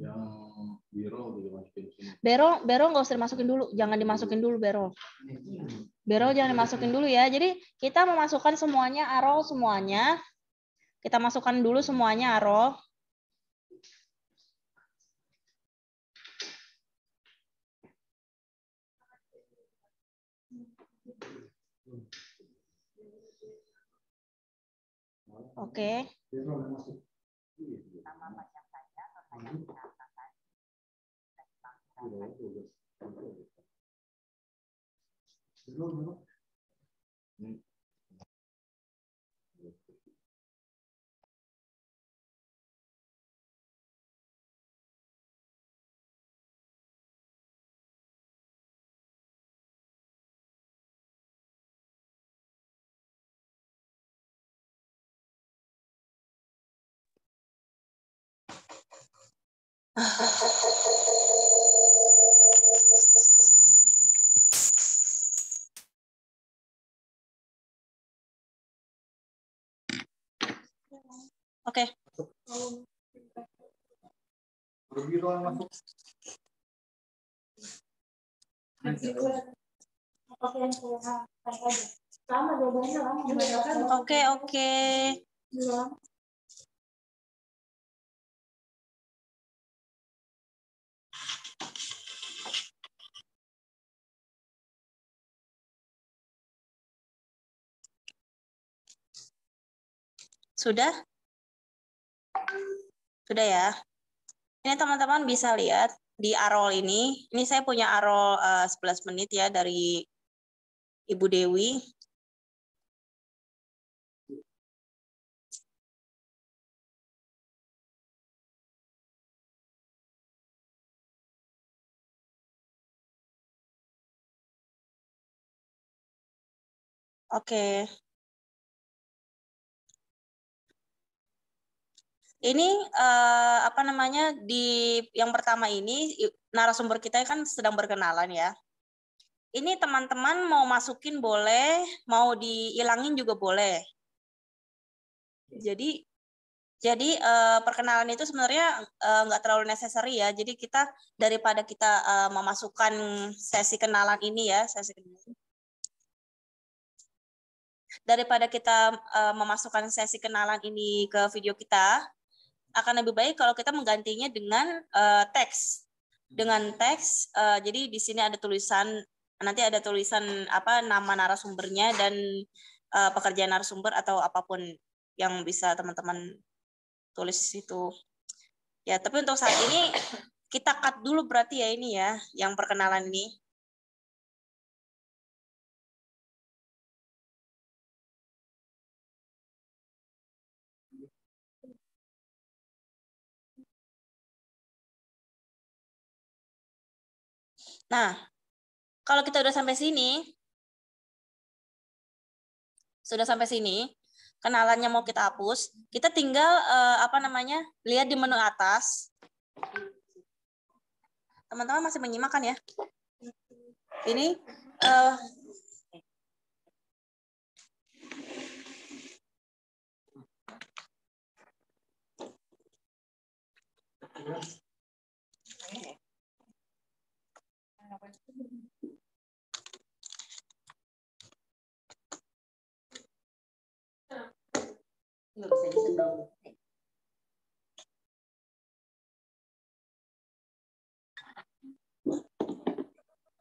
yang Bero Bero nggak usah dimasukin dulu, jangan dimasukin dulu Bero. Bero iya. jangan dimasukin dulu ya. Jadi kita memasukkan semuanya arrow semuanya. Kita masukkan dulu semuanya arrow. Oke. Okay. Oke. Okay. Oke, okay, oke. Okay. Sudah? Sudah ya. Ini teman-teman bisa lihat di arol ini. Ini saya punya arol uh, 11 menit ya dari Ibu Dewi. Oke, okay. ini uh, apa namanya di yang pertama ini narasumber kita kan sedang berkenalan ya. Ini teman-teman mau masukin boleh, mau dihilangin juga boleh. Jadi jadi uh, perkenalan itu sebenarnya uh, terlalu necessary ya. Jadi kita daripada kita uh, memasukkan sesi kenalan ini ya, sesi kenalan daripada kita uh, memasukkan sesi kenalan ini ke video kita, akan lebih baik kalau kita menggantinya dengan uh, teks. Dengan teks, uh, jadi di sini ada tulisan nanti ada tulisan apa nama narasumbernya dan uh, eh, pekerjaan narasumber atau apapun yang bisa teman-teman tulis itu. Ya, tapi untuk saat ini kita cut dulu berarti ya ini ya yang perkenalan ini. Nah, kalau kita udah sampai sini, sudah sampai sini, kenalannya mau kita hapus, kita tinggal eh, apa namanya lihat di menu atas. Teman-teman masih menyimak kan ya? Ini eh, Yes.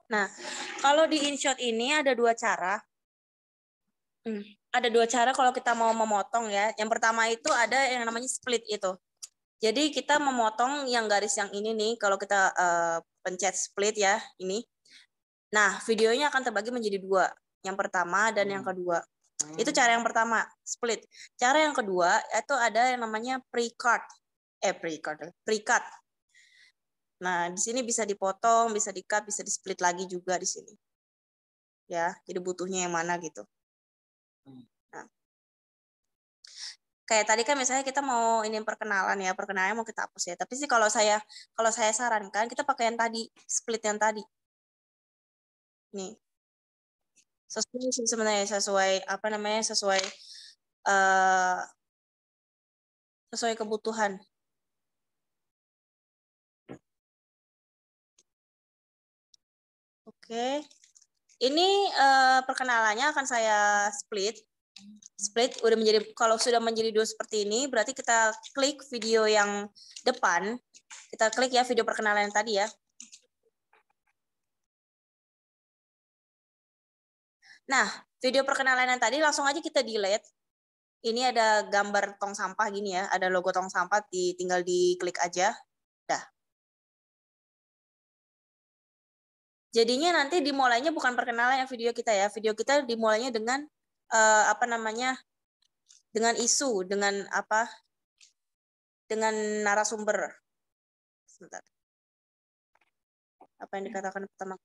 Nah, kalau di InShot ini ada dua cara. Hmm, ada dua cara kalau kita mau memotong ya. Yang pertama itu ada yang namanya split itu. Jadi kita memotong yang garis yang ini nih, kalau kita uh, pencet split ya, ini. Nah, videonya akan terbagi menjadi dua. Yang pertama dan yang hmm. kedua. Hmm. Itu cara yang pertama, split. Cara yang kedua itu ada yang namanya pre-cut. Eh, pre-cut. Pre-cut. Nah, di sini bisa dipotong, bisa di-cut, bisa di-split lagi juga di sini. Ya, jadi butuhnya yang mana gitu. Hmm. Nah. Kayak tadi kan misalnya kita mau ini perkenalan ya, perkenalan mau kita hapus ya. Tapi sih kalau saya kalau saya sarankan kita pakai yang tadi, split yang tadi. Nih, sesuai sih sebenarnya sesuai apa namanya sesuai uh, sesuai kebutuhan oke okay. ini uh, perkenalannya akan saya split split udah menjadi kalau sudah menjadi dua seperti ini berarti kita klik video yang depan kita klik ya video perkenalan yang tadi ya Nah, video perkenalan yang tadi langsung aja kita delete. Ini ada gambar tong sampah gini ya, ada logo tong sampah, di, tinggal diklik aja. Dah. Jadinya nanti dimulainya bukan perkenalan yang video kita ya, video kita dimulainya dengan uh, apa namanya, dengan isu, dengan apa, dengan narasumber. Sebentar. Apa yang dikatakan pertama?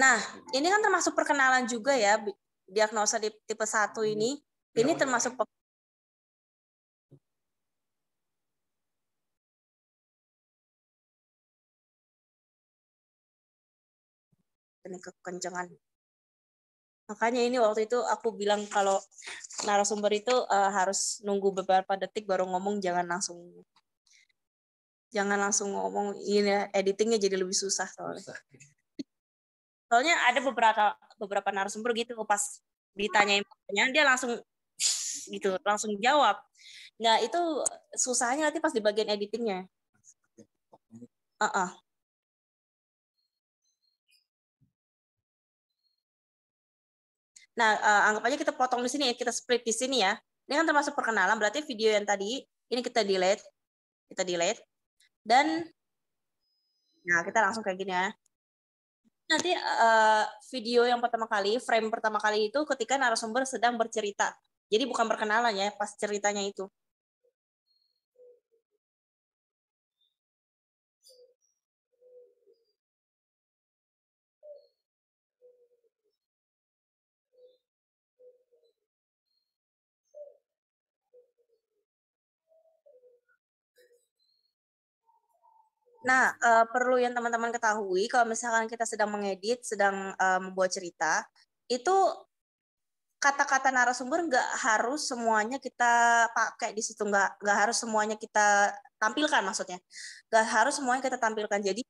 Nah, ini kan termasuk perkenalan juga ya diagnosa di tipe 1 ini. Iya, ini iya. termasuk ini kekencangan. Makanya ini waktu itu aku bilang kalau narasumber itu uh, harus nunggu beberapa detik baru ngomong, jangan langsung jangan langsung ngomong ini editingnya jadi lebih susah soalnya. Susah. Iya soalnya ada beberapa beberapa narasumber gitu pas ditanyain pertanyaan dia langsung gitu langsung jawab nah itu susahnya nanti pas di bagian editingnya uh -uh. nah uh, anggap aja kita potong di sini ya, kita split di sini ya ini kan termasuk perkenalan berarti video yang tadi ini kita delete kita delete dan nah kita langsung kayak gini ya nanti uh, video yang pertama kali, frame pertama kali itu ketika narasumber sedang bercerita. Jadi bukan perkenalannya, pas ceritanya itu. Nah, uh, perlu yang teman-teman ketahui kalau misalkan kita sedang mengedit, sedang uh, membuat cerita, itu kata-kata narasumber nggak harus semuanya kita pakai di situ, nggak nggak harus semuanya kita tampilkan maksudnya, nggak harus semuanya kita tampilkan. Jadi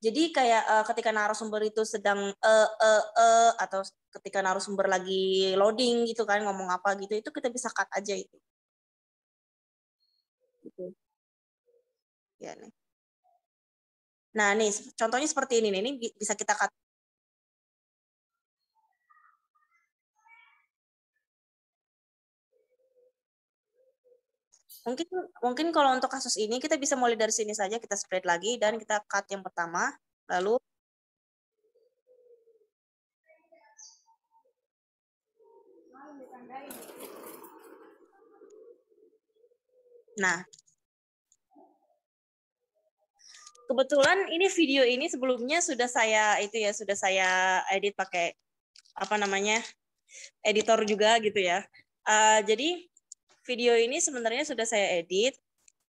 jadi kayak uh, ketika narasumber itu sedang eh eh eh atau ketika narasumber lagi loading gitu kan ngomong apa gitu itu kita bisa cut aja itu Ya, nih. Nah, nih contohnya seperti ini nih. Ini bisa kita cut. Mungkin mungkin kalau untuk kasus ini kita bisa mulai dari sini saja, kita spread lagi dan kita cut yang pertama, lalu Nah, kebetulan ini video ini sebelumnya sudah saya itu ya sudah saya edit pakai apa namanya editor juga gitu ya. Uh, jadi video ini sebenarnya sudah saya edit.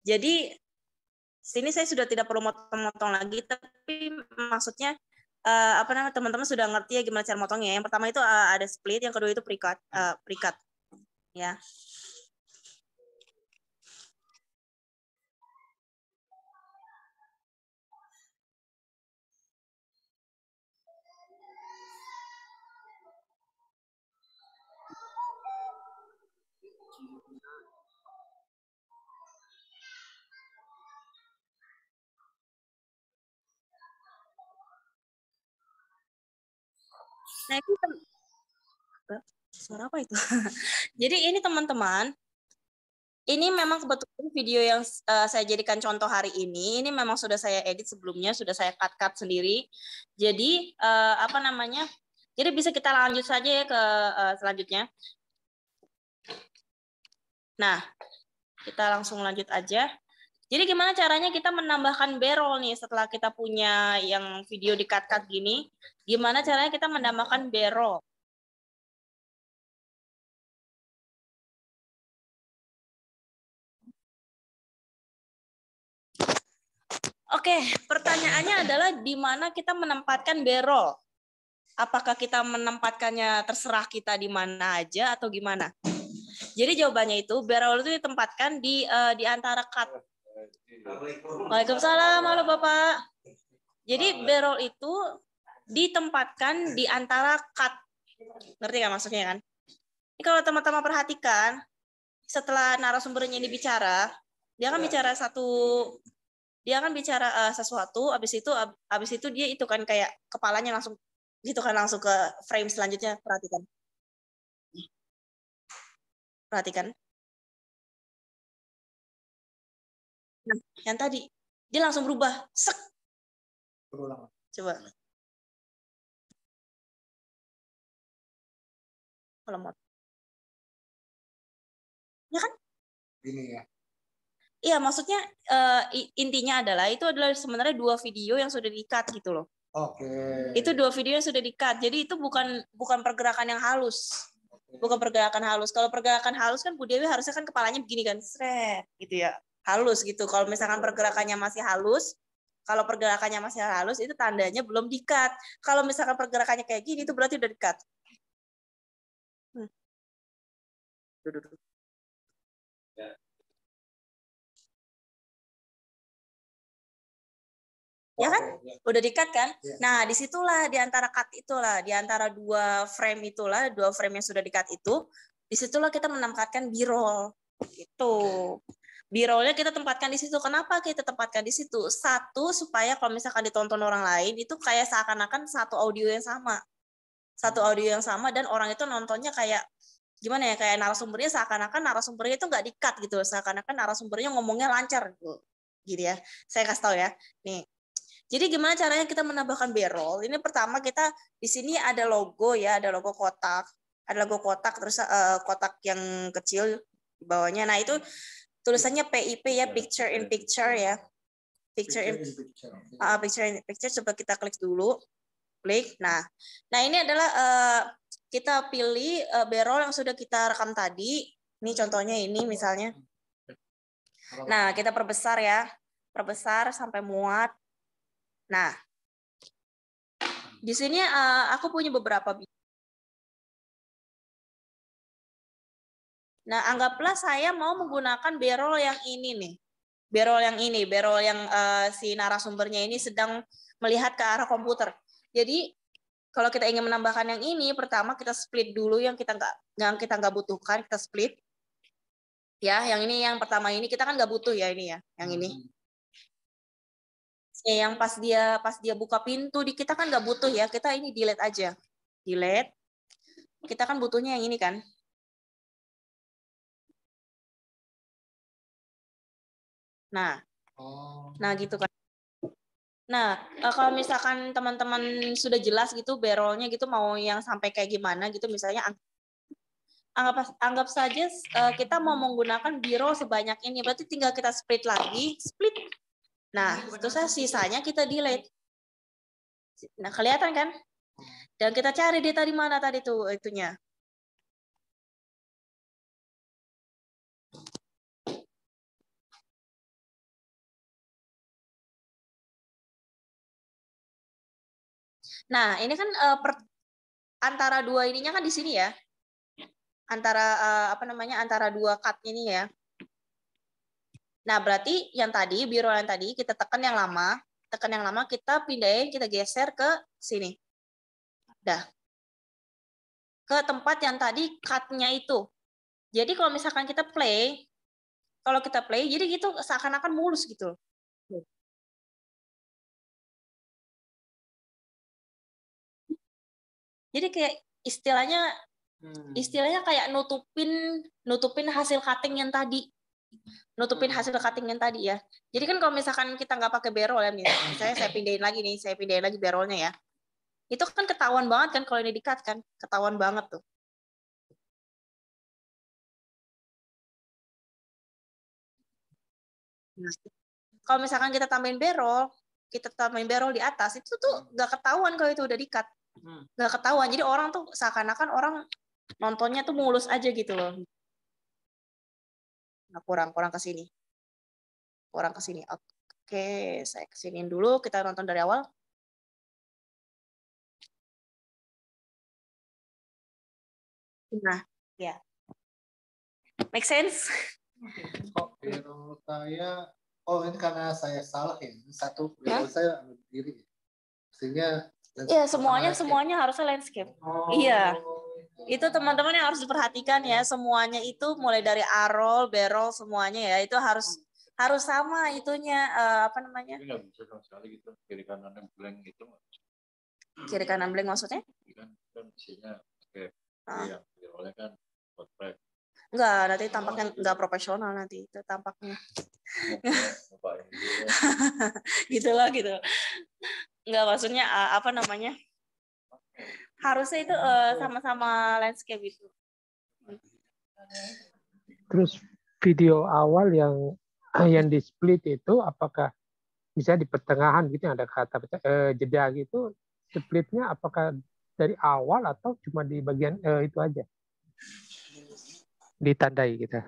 Jadi sini saya sudah tidak perlu motong-motong lagi, tapi maksudnya uh, apa namanya teman-teman sudah ngerti ya gimana cara motongnya. Yang pertama itu uh, ada split, yang kedua itu perikat, uh, ya. Nah, itu suara apa itu? Jadi ini teman-teman, ini memang kebetulan video yang uh, saya jadikan contoh hari ini, ini memang sudah saya edit sebelumnya, sudah saya cut-cut sendiri. Jadi uh, apa namanya? Jadi bisa kita lanjut saja ya ke uh, selanjutnya. Nah, kita langsung lanjut aja. Jadi gimana caranya kita menambahkan barrel nih setelah kita punya yang video di cut-cut gini? Gimana caranya kita menambahkan barrel? Oke, pertanyaannya adalah di mana kita menempatkan barrel? Apakah kita menempatkannya terserah kita di mana aja atau gimana? Jadi jawabannya itu barrel itu ditempatkan di uh, di antara cut Iya. Waalaikumsalam, halo Bapak. Jadi barrel itu ditempatkan di antara cut. Ngerti nggak maksudnya kan? Ini kalau teman-teman perhatikan, setelah narasumbernya ini bicara, dia kan iya. bicara satu dia kan bicara uh, sesuatu habis itu habis itu dia itu kan kayak kepalanya langsung gitu kan langsung ke frame selanjutnya perhatikan perhatikan yang tadi dia langsung berubah sek berulang coba kalau mau ya kan ini ya Iya, maksudnya eh, intinya adalah itu adalah sebenarnya dua video yang sudah diikat gitu loh. Okay. Itu dua video yang sudah dikat. Jadi itu bukan bukan pergerakan yang halus. Okay. Bukan pergerakan halus. Kalau pergerakan halus kan Bu Dewi harusnya kan kepalanya begini kan, seret gitu ya halus gitu. Kalau misalkan pergerakannya masih halus, kalau pergerakannya masih halus itu tandanya belum dikat. Kalau misalkan pergerakannya kayak gini itu berarti udah dikat. Hmm. Ya. ya kan? Udah dikat kan? Ya. Nah, disitulah di antara cut itulah, di antara dua frame itulah, dua frame yang sudah dikat itu, disitulah kita menempatkan birol itu. Okay b nya kita tempatkan di situ. Kenapa kita tempatkan di situ? Satu supaya kalau misalkan ditonton orang lain itu kayak seakan-akan satu audio yang sama, satu audio yang sama dan orang itu nontonnya kayak gimana ya kayak narasumbernya seakan-akan narasumbernya itu nggak dikat gitu, seakan-akan narasumbernya ngomongnya lancar gitu, gitu ya. Saya kasih tau ya. Nih, jadi gimana caranya kita menambahkan B-roll? Ini pertama kita di sini ada logo ya, ada logo kotak, ada logo kotak terus uh, kotak yang kecil bawahnya. Nah itu tulisannya ya, ya, PIP ya picture in picture ya picture, in, in picture uh, picture in picture coba kita klik dulu klik nah nah ini adalah uh, kita pilih uh, eh, barrel yang sudah kita rekam tadi ini contohnya ini misalnya nah kita perbesar ya perbesar sampai muat nah di sini uh, aku punya beberapa Nah, anggaplah saya mau menggunakan berol yang ini nih. Berol yang ini, berol yang uh, si narasumbernya ini sedang melihat ke arah komputer. Jadi kalau kita ingin menambahkan yang ini, pertama kita split dulu yang kita nggak yang kita nggak butuhkan, kita split. Ya, yang ini yang pertama ini kita kan nggak butuh ya ini ya, yang ini. Hmm. Ya, yang pas dia pas dia buka pintu di kita kan nggak butuh ya, kita ini delete aja, delete. Kita kan butuhnya yang ini kan, Nah, oh. nah gitu kan. Nah, eh, kalau misalkan teman-teman sudah jelas gitu barrelnya gitu mau yang sampai kayak gimana gitu misalnya anggap anggap saja uh, kita mau menggunakan biro sebanyak ini berarti tinggal kita split lagi, split. Nah, iya, itu saya sisanya kita delete. Nah, kelihatan kan? Hmm. Dan kita cari dia tadi mana tadi tuh itunya. Nah, ini kan uh, per, antara dua ininya kan di sini ya. Antara uh, apa namanya? antara dua cut ini ya. Nah, berarti yang tadi biro yang tadi kita tekan yang lama, tekan yang lama kita pindahin, kita geser ke sini. Dah. Ke tempat yang tadi cut itu. Jadi kalau misalkan kita play, kalau kita play, jadi gitu seakan-akan mulus gitu. jadi kayak istilahnya hmm. istilahnya kayak nutupin nutupin hasil cutting yang tadi nutupin hmm. hasil cutting yang tadi ya jadi kan kalau misalkan kita nggak pakai barrel ya misalnya saya pindahin lagi nih saya pindahin lagi barrelnya ya itu kan ketahuan banget kan kalau ini dikat kan ketahuan banget tuh nah, kalau misalkan kita tambahin barrel, kita tambahin barrel di atas, itu tuh hmm. nggak ketahuan kalau itu udah dikat. Hmm. nggak ketahuan jadi orang tuh seakan-akan orang nontonnya tuh mulus aja gitu loh nah, kurang kurang ke sini kurang ke sini oke saya kesinin dulu kita nonton dari awal nah ya make sense kok menurut saya oh ini karena saya salah ya satu ya? saya ambil diri sehingga Iya, iya semuanya landscape. semuanya harusnya landscape. Oh. Iya. Itu teman-teman yang harus diperhatikan ya, semuanya itu mulai dari arol, berol semuanya ya, itu harus harus sama itunya uh, apa namanya? Tapi bisa sama sekali gitu, kiri yang blank itu? Kiri kanan blank maksudnya? Kan kan isinya oke. Ah. Iya, berolnya kan potret. Enggak, nanti tampaknya enggak profesional nanti itu tampaknya. gitu lah gitu. gitu nggak maksudnya uh, apa namanya harusnya itu eh, sama-sama uh, landscape itu terus video awal yang yang di split itu apakah bisa di pertengahan gitu yang ada kata eh, jeda gitu splitnya apakah dari awal atau cuma di bagian eh, itu aja ditandai kita gitu.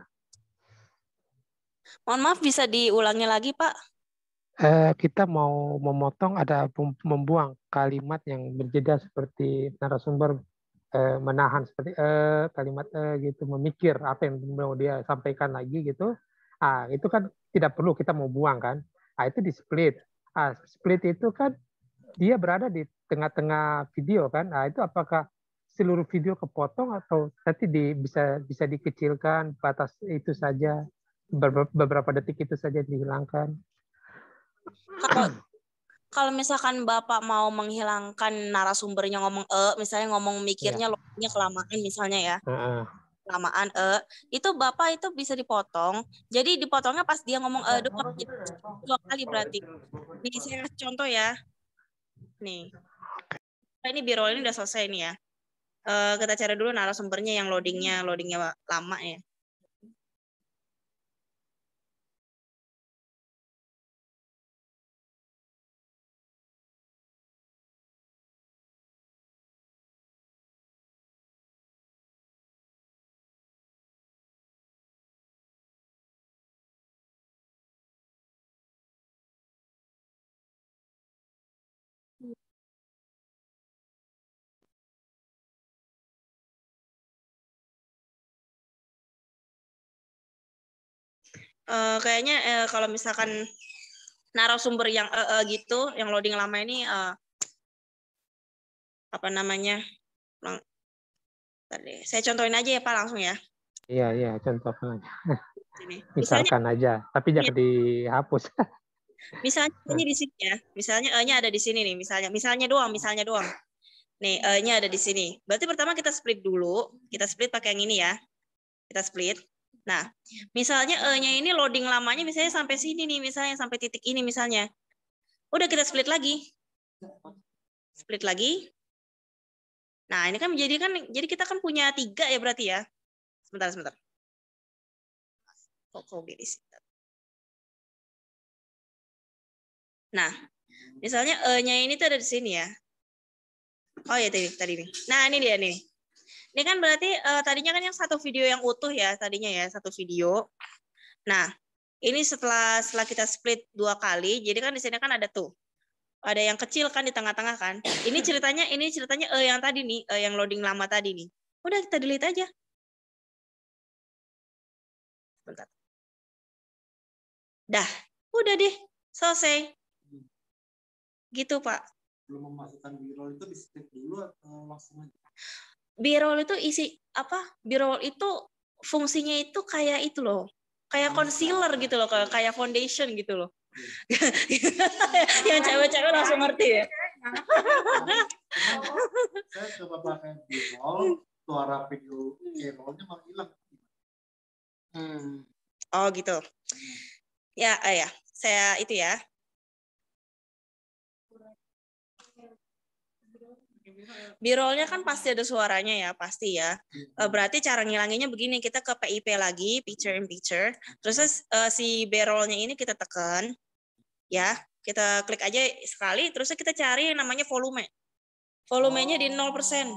mohon maaf bisa diulangi lagi pak Eh, kita mau memotong ada membuang kalimat yang berjeda seperti narasumber eh, menahan seperti eh, kalimat eh, gitu memikir apa yang mau dia sampaikan lagi gitu ah itu kan tidak perlu kita mau buang kan ah itu di split ah split itu kan dia berada di tengah-tengah video kan ah itu apakah seluruh video kepotong atau nanti di, bisa bisa dikecilkan batas itu saja beberapa detik itu saja dihilangkan kalau kalau misalkan bapak mau menghilangkan narasumbernya ngomong e, misalnya ngomong mikirnya yeah. kelamaan misalnya ya. Uh -uh kelamaan e itu bapak itu bisa dipotong jadi dipotongnya pas dia ngomong e doang dua kali berarti nih saya contoh ya nih ini biro ini udah selesai nih ya e, kita cari dulu narasumbernya yang loadingnya loadingnya lama ya uh, kayaknya uh, kalau misalkan narasumber yang uh, uh, gitu, yang loading lama ini uh, apa namanya? Tadi saya contohin aja ya Pak langsung ya. Iya iya contoh aja Misalkan misalnya, aja, tapi jangan iya. dihapus. misalnya ini di sini ya, misalnya e-nya ada di sini nih, misalnya misalnya doang, misalnya doang. Nih e-nya ada di sini. Berarti pertama kita split dulu, kita split pakai yang ini ya. Kita split. Nah, misalnya E-nya ini loading lamanya misalnya sampai sini nih, misalnya sampai titik ini misalnya. Udah kita split lagi. Split lagi. Nah, ini kan menjadi kan jadi kita kan punya tiga ya berarti ya. Sebentar, sebentar. Nah, misalnya E-nya ini tuh ada di sini ya. Oh ya tadi tadi nih. Nah, ini dia nih. Ini kan berarti uh, tadinya kan yang satu video yang utuh ya tadinya ya satu video. Nah ini setelah setelah kita split dua kali, jadi kan di sini kan ada tuh ada yang kecil kan di tengah-tengah kan. Ini ceritanya ini ceritanya uh, yang tadi nih uh, yang loading lama tadi nih. Udah kita delete aja. Bentar. Dah, udah deh, selesai. Gitu, Pak. Belum memasukkan viral itu di split dulu atau langsung aja? B-roll itu isi apa? B-roll itu fungsinya itu kayak itu loh. Kayak hmm. concealer gitu loh, kayak foundation gitu loh. Hmm. yang cewek-cewek langsung nah, ngerti ya. saya coba pakai b suara video b malah hilang. Hmm. Oh gitu. Ya, ayah eh, ya. Saya itu ya. b kan pasti ada suaranya ya, pasti ya. Hmm. Eh, berarti cara ngilanginnya begini, kita ke PIP lagi, picture in picture. Terus uh, si b ini kita tekan, ya. Kita klik aja sekali, terus kita cari yang namanya volume. Volumenya oh. di 0%.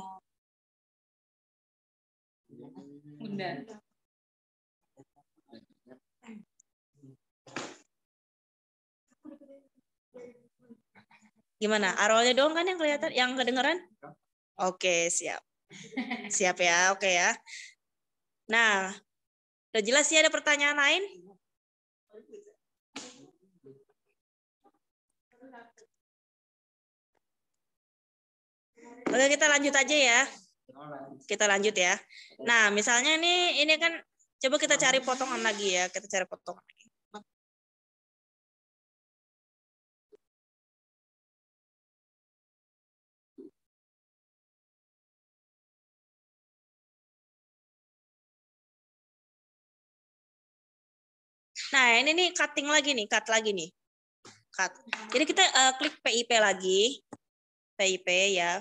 Bunda. Gimana? Iya. Arolnya doang kan yang kelihatan, iya. yang kedengeran? Iya. Oke, siap. Siap ya, oke ya. Nah, udah jelas sih ada pertanyaan lain? Oke, kita lanjut aja ya. Kita lanjut ya. Nah, misalnya ini ini kan coba kita cari potongan lagi ya. Kita cari potongan Nah, ini nih cutting lagi nih, cut lagi nih. Cut. Jadi kita uh, klik PIP lagi. PIP ya.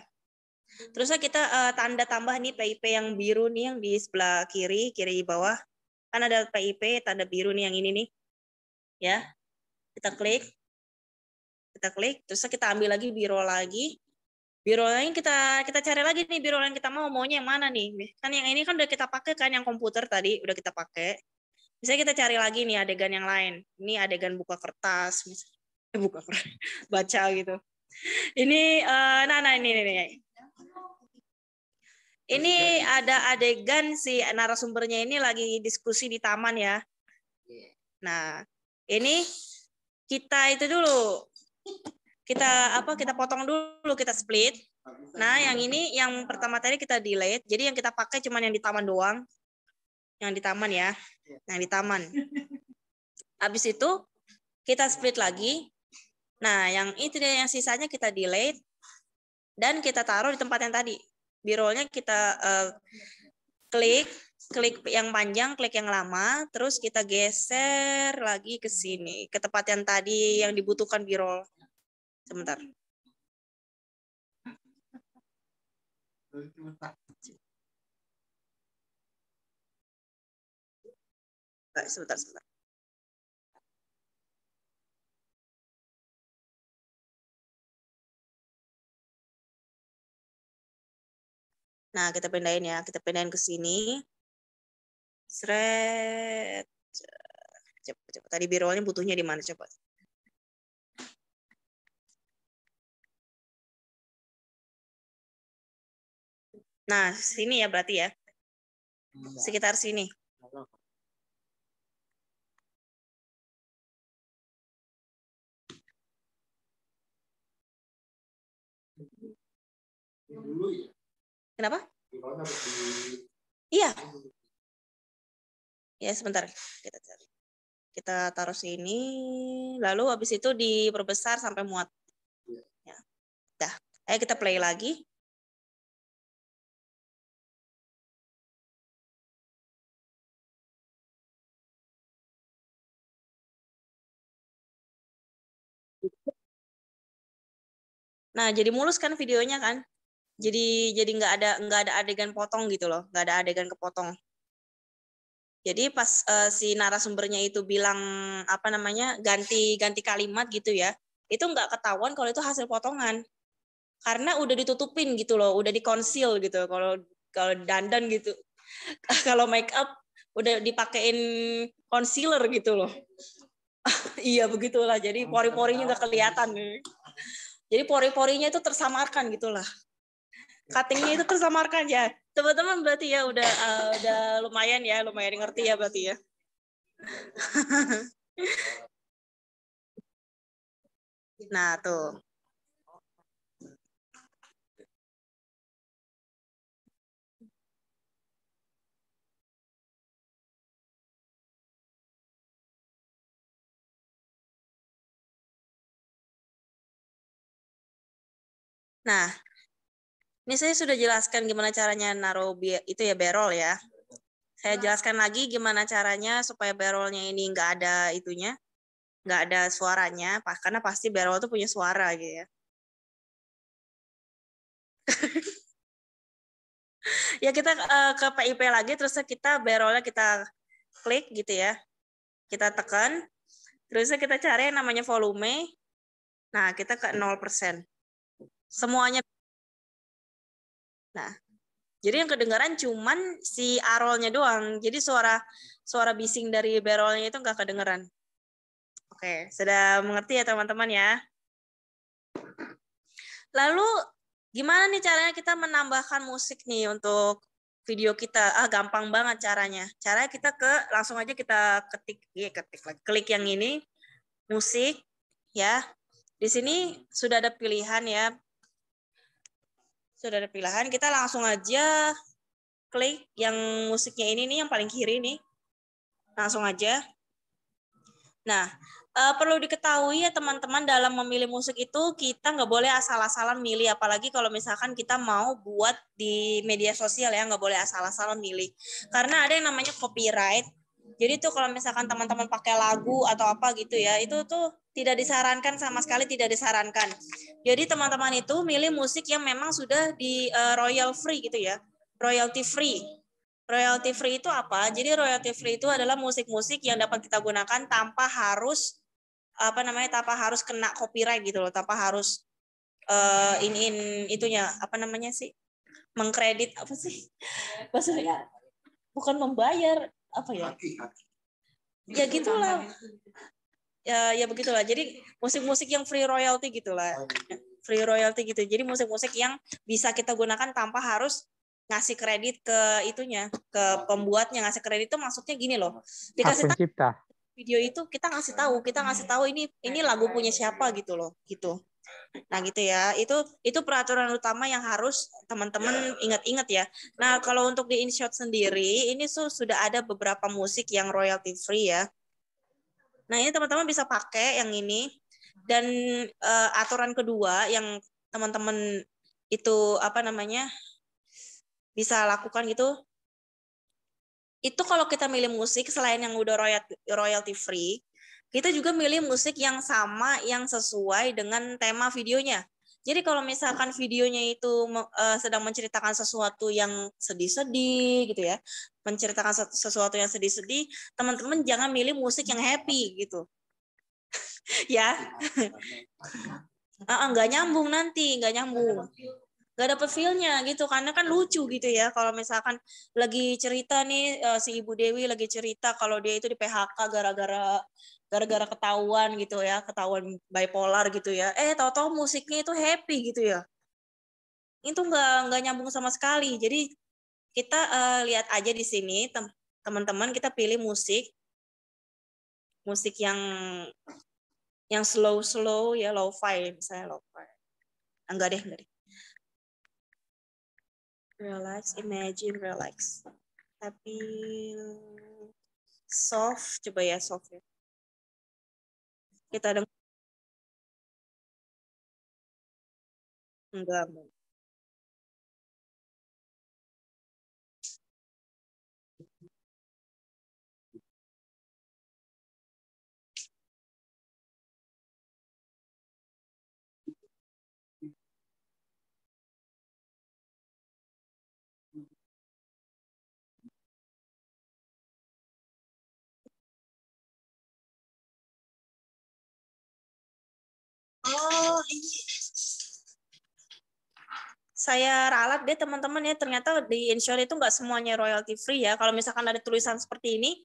terusnya kita uh, tanda tambah nih PIP yang biru nih yang di sebelah kiri, kiri bawah. Kan ada PIP tanda biru nih yang ini nih. Ya. Kita klik. Kita klik, terus kita ambil lagi biro lagi. Biro lain kita kita cari lagi nih biro lain kita mau maunya yang mana nih. Kan yang ini kan udah kita pakai kan yang komputer tadi udah kita pakai misalnya kita cari lagi nih adegan yang lain ini adegan buka kertas misalnya eh, buka kertas baca gitu ini uh, nah nah ini ini ini ada adegan si narasumbernya ini lagi diskusi di taman ya nah ini kita itu dulu kita apa kita potong dulu kita split nah yang ini yang pertama tadi kita delete jadi yang kita pakai cuma yang di taman doang yang di taman ya yang nah, di taman. Habis itu kita split lagi. Nah, yang itu dia yang sisanya kita delete dan kita taruh di tempat yang tadi. Birolnya kita uh, klik, klik yang panjang, klik yang lama, terus kita geser lagi ke sini, ke tempat yang tadi yang dibutuhkan birol. Sebentar. Baik, sebentar, sebentar. Nah, kita pindahin ya. Kita pindahin ke sini. Sret. Coba, coba. Tadi birolnya butuhnya di mana? Coba. Nah, sini ya berarti ya. Iya. Sekitar sini. dulu ya. Kenapa? Iya. Ya sebentar kita cari. Kita taruh sini, lalu habis itu diperbesar sampai muat. Ya. ya. Dah. Ayo kita play lagi. Nah, jadi mulus kan videonya kan? jadi jadi nggak ada nggak ada adegan potong gitu loh nggak ada adegan kepotong jadi pas uh, si narasumbernya itu bilang apa namanya ganti ganti kalimat gitu ya itu nggak ketahuan kalau itu hasil potongan karena udah ditutupin gitu loh udah dikonsil gitu kalau kalau dandan gitu kalau make up udah dipakein concealer gitu loh iya begitulah jadi oh, pori-porinya nggak kelihatan nih. jadi pori-porinya itu tersamarkan gitulah cuttingnya itu tersamarkan ya teman-teman berarti ya udah uh, udah lumayan ya lumayan ngerti ya berarti ya nah tuh Nah, ini saya sudah jelaskan gimana caranya naruh itu ya barrel ya. Saya jelaskan lagi gimana caranya supaya barrelnya ini nggak ada itunya, nggak ada suaranya, karena pasti barrel itu punya suara gitu ya. ya kita uh, ke PIP lagi, terus kita barrelnya kita klik gitu ya, kita tekan, terus kita cari yang namanya volume, nah kita ke 0%. Semuanya Nah, jadi yang kedengaran cuman si arolnya doang. Jadi suara suara bising dari barrelnya itu nggak kedengeran. Oke, sudah mengerti ya teman-teman ya. Lalu gimana nih caranya kita menambahkan musik nih untuk video kita? Ah, gampang banget caranya. Caranya kita ke langsung aja kita ketik ya ketik lagi. Klik yang ini musik ya. Di sini sudah ada pilihan ya sudah ada pilihan, kita langsung aja klik yang musiknya ini nih yang paling kiri nih. Langsung aja. Nah, uh, perlu diketahui ya teman-teman dalam memilih musik itu kita nggak boleh asal-asalan milih apalagi kalau misalkan kita mau buat di media sosial ya nggak boleh asal-asalan milih karena ada yang namanya copyright jadi tuh kalau misalkan teman-teman pakai lagu atau apa gitu ya itu tuh tidak disarankan sama sekali tidak disarankan jadi teman-teman itu milih musik yang memang sudah di uh, royal free gitu ya, royalty free. Royalty free itu apa? Jadi royalty free itu adalah musik-musik yang dapat kita gunakan tanpa harus apa namanya tanpa harus kena copyright gitu loh, tanpa harus uh, in in itunya apa namanya sih? mengkredit apa sih? Maksudnya bukan membayar apa ya? Ya gitulah ya, ya begitulah. Jadi musik-musik yang free royalty gitulah. Oh, iya. Free royalty gitu. Jadi musik-musik yang bisa kita gunakan tanpa harus ngasih kredit ke itunya, ke pembuatnya ngasih kredit itu maksudnya gini loh. Dikasih tahu video itu kita ngasih tahu, kita ngasih tahu ini ini lagu punya siapa gitu loh, gitu. Nah gitu ya, itu itu peraturan utama yang harus teman-teman ya. ingat-ingat ya. Nah kalau untuk di InShot sendiri, ini sudah ada beberapa musik yang royalty free ya. Nah ini teman-teman bisa pakai yang ini dan uh, aturan kedua yang teman-teman itu apa namanya bisa lakukan gitu itu kalau kita milih musik selain yang udah royalty, free kita juga milih musik yang sama yang sesuai dengan tema videonya jadi kalau misalkan videonya itu uh, sedang menceritakan sesuatu yang sedih-sedih gitu ya, menceritakan sesuatu yang sedih-sedih, teman-teman jangan milih musik yang happy gitu. ya. Ah, nggak nyambung nanti, nggak nyambung gak dapet feelnya gitu karena kan lucu gitu ya kalau misalkan lagi cerita nih eh, si ibu Dewi lagi cerita kalau dia itu di PHK gara-gara gara-gara ketahuan gitu ya, ketahuan bipolar gitu ya. Eh, tahu-tahu musiknya itu happy gitu ya. Itu nggak nggak nyambung sama sekali. Jadi kita uh, lihat aja di sini teman-teman kita pilih musik musik yang yang slow slow ya low fi misalnya low fi Enggak ah, deh, enggak deh. Relax, imagine, relax. Tapi soft, coba ya soft ya kita dengar enggak Oh, ini iya. saya ralat deh teman-teman ya ternyata di insure itu nggak semuanya royalty free ya kalau misalkan ada tulisan seperti ini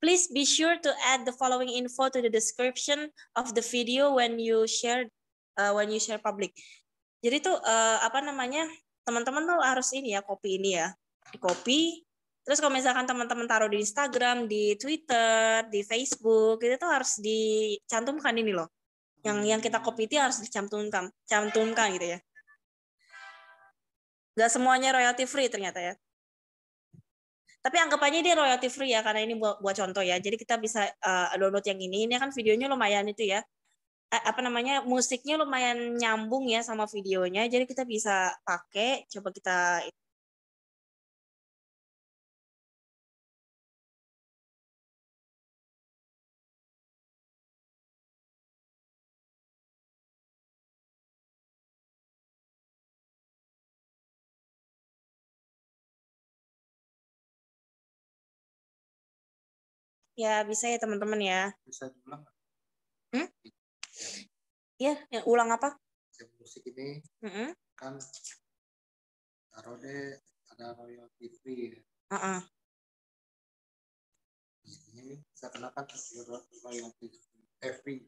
please be sure to add the following info to the description of the video when you share uh, when you share public jadi tuh uh, apa namanya teman-teman tuh harus ini ya copy ini ya di copy terus kalau misalkan teman-teman taruh di Instagram di Twitter di Facebook itu tuh harus dicantumkan ini loh yang yang kita copy itu harus dicantumkan cantumkan gitu ya nggak semuanya royalty free ternyata ya tapi anggapannya dia royalty free ya karena ini buat, buat contoh ya jadi kita bisa uh, download yang ini ini kan videonya lumayan itu ya apa namanya musiknya lumayan nyambung ya sama videonya jadi kita bisa pakai coba kita Ya, bisa ya teman-teman ya. Bisa diulang Hmm? Iya, ya, ulang apa? musik ini mm -hmm. kan taruh deh ada royalty free ya. Uh -uh. Ini saya kenakan royalty free.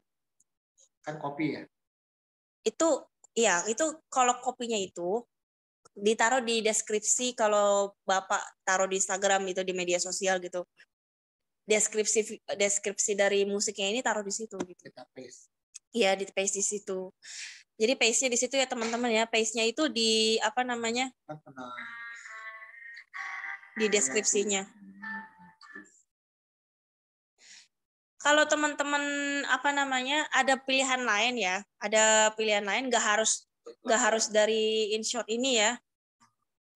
Kan kopi ya? Itu ya itu kalau kopinya itu ditaruh di deskripsi kalau Bapak taruh di Instagram itu di media sosial gitu deskripsi deskripsi dari musiknya ini taruh di situ gitu. ya di paste di situ. Jadi paste-nya di situ ya teman-teman ya. Paste-nya itu di apa namanya? Di deskripsinya. Kalau teman-teman apa namanya ada pilihan lain ya, ada pilihan lain gak harus gak harus dari InShot ini ya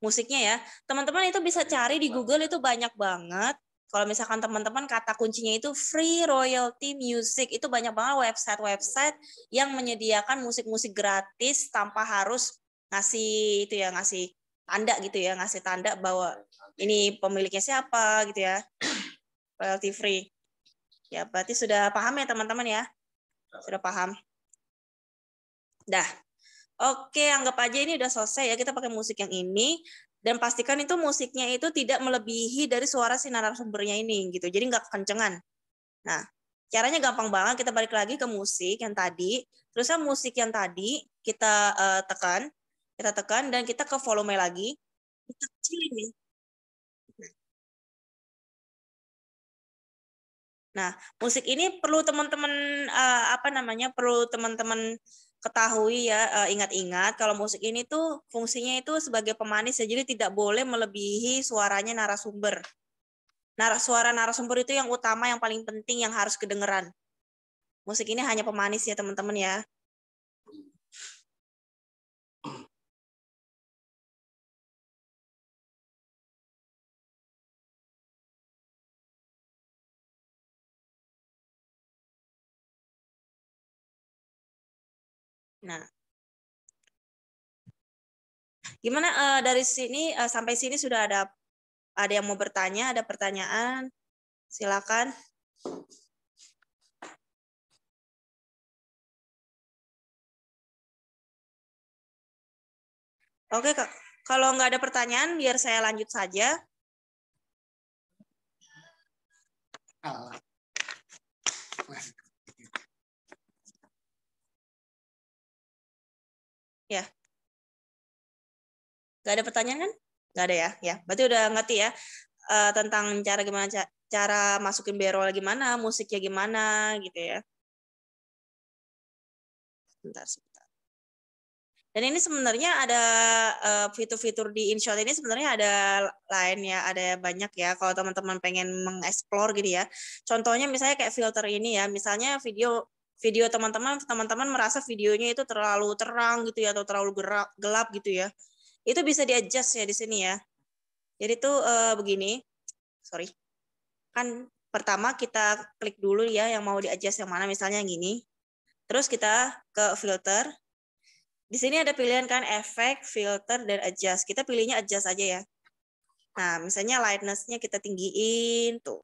musiknya ya. Teman-teman itu bisa cari di Google itu banyak banget kalau misalkan teman-teman kata kuncinya itu free royalty music itu banyak banget website-website yang menyediakan musik-musik gratis tanpa harus ngasih itu ya ngasih tanda gitu ya ngasih tanda bahwa ini pemiliknya siapa gitu ya royalty free ya berarti sudah paham ya teman-teman ya sudah paham dah oke anggap aja ini udah selesai ya kita pakai musik yang ini dan pastikan itu musiknya itu tidak melebihi dari suara si sumbernya ini gitu jadi nggak kencengan nah caranya gampang banget kita balik lagi ke musik yang tadi terusnya musik yang tadi kita uh, tekan kita tekan dan kita ke volume lagi kita kecilin ini Nah, musik ini perlu teman-teman uh, apa namanya? perlu teman-teman ketahui ya eh, ingat-ingat kalau musik ini tuh fungsinya itu sebagai pemanis ya jadi tidak boleh melebihi suaranya narasumber. Naras suara narasumber itu yang utama yang paling penting yang harus kedengeran. Musik ini hanya pemanis ya teman-teman ya. Nah, gimana uh, dari sini uh, sampai sini sudah ada ada yang mau bertanya, ada pertanyaan? Silakan. Oke, Kak. Kalau nggak ada pertanyaan, biar saya lanjut saja. Ya. Gak ada pertanyaan kan? Gak ada ya? Ya, berarti udah ngerti ya eh, tentang cara gimana cara masukin B-roll gimana, musiknya gimana gitu ya. Sebentar, sebentar. Dan ini sebenarnya ada eh, fitur-fitur di InShot ini sebenarnya ada lain ya, ada banyak ya. Kalau teman-teman pengen mengeksplor gitu ya. Contohnya misalnya kayak filter ini ya, misalnya video video teman-teman teman-teman merasa videonya itu terlalu terang gitu ya atau terlalu gerak, gelap gitu ya itu bisa diadjust ya di sini ya jadi tuh eh, begini sorry kan pertama kita klik dulu ya yang mau diadjust yang mana misalnya yang gini terus kita ke filter di sini ada pilihan kan efek, filter, dan adjust. Kita pilihnya adjust aja ya. Nah, misalnya lightness-nya kita tinggiin, tuh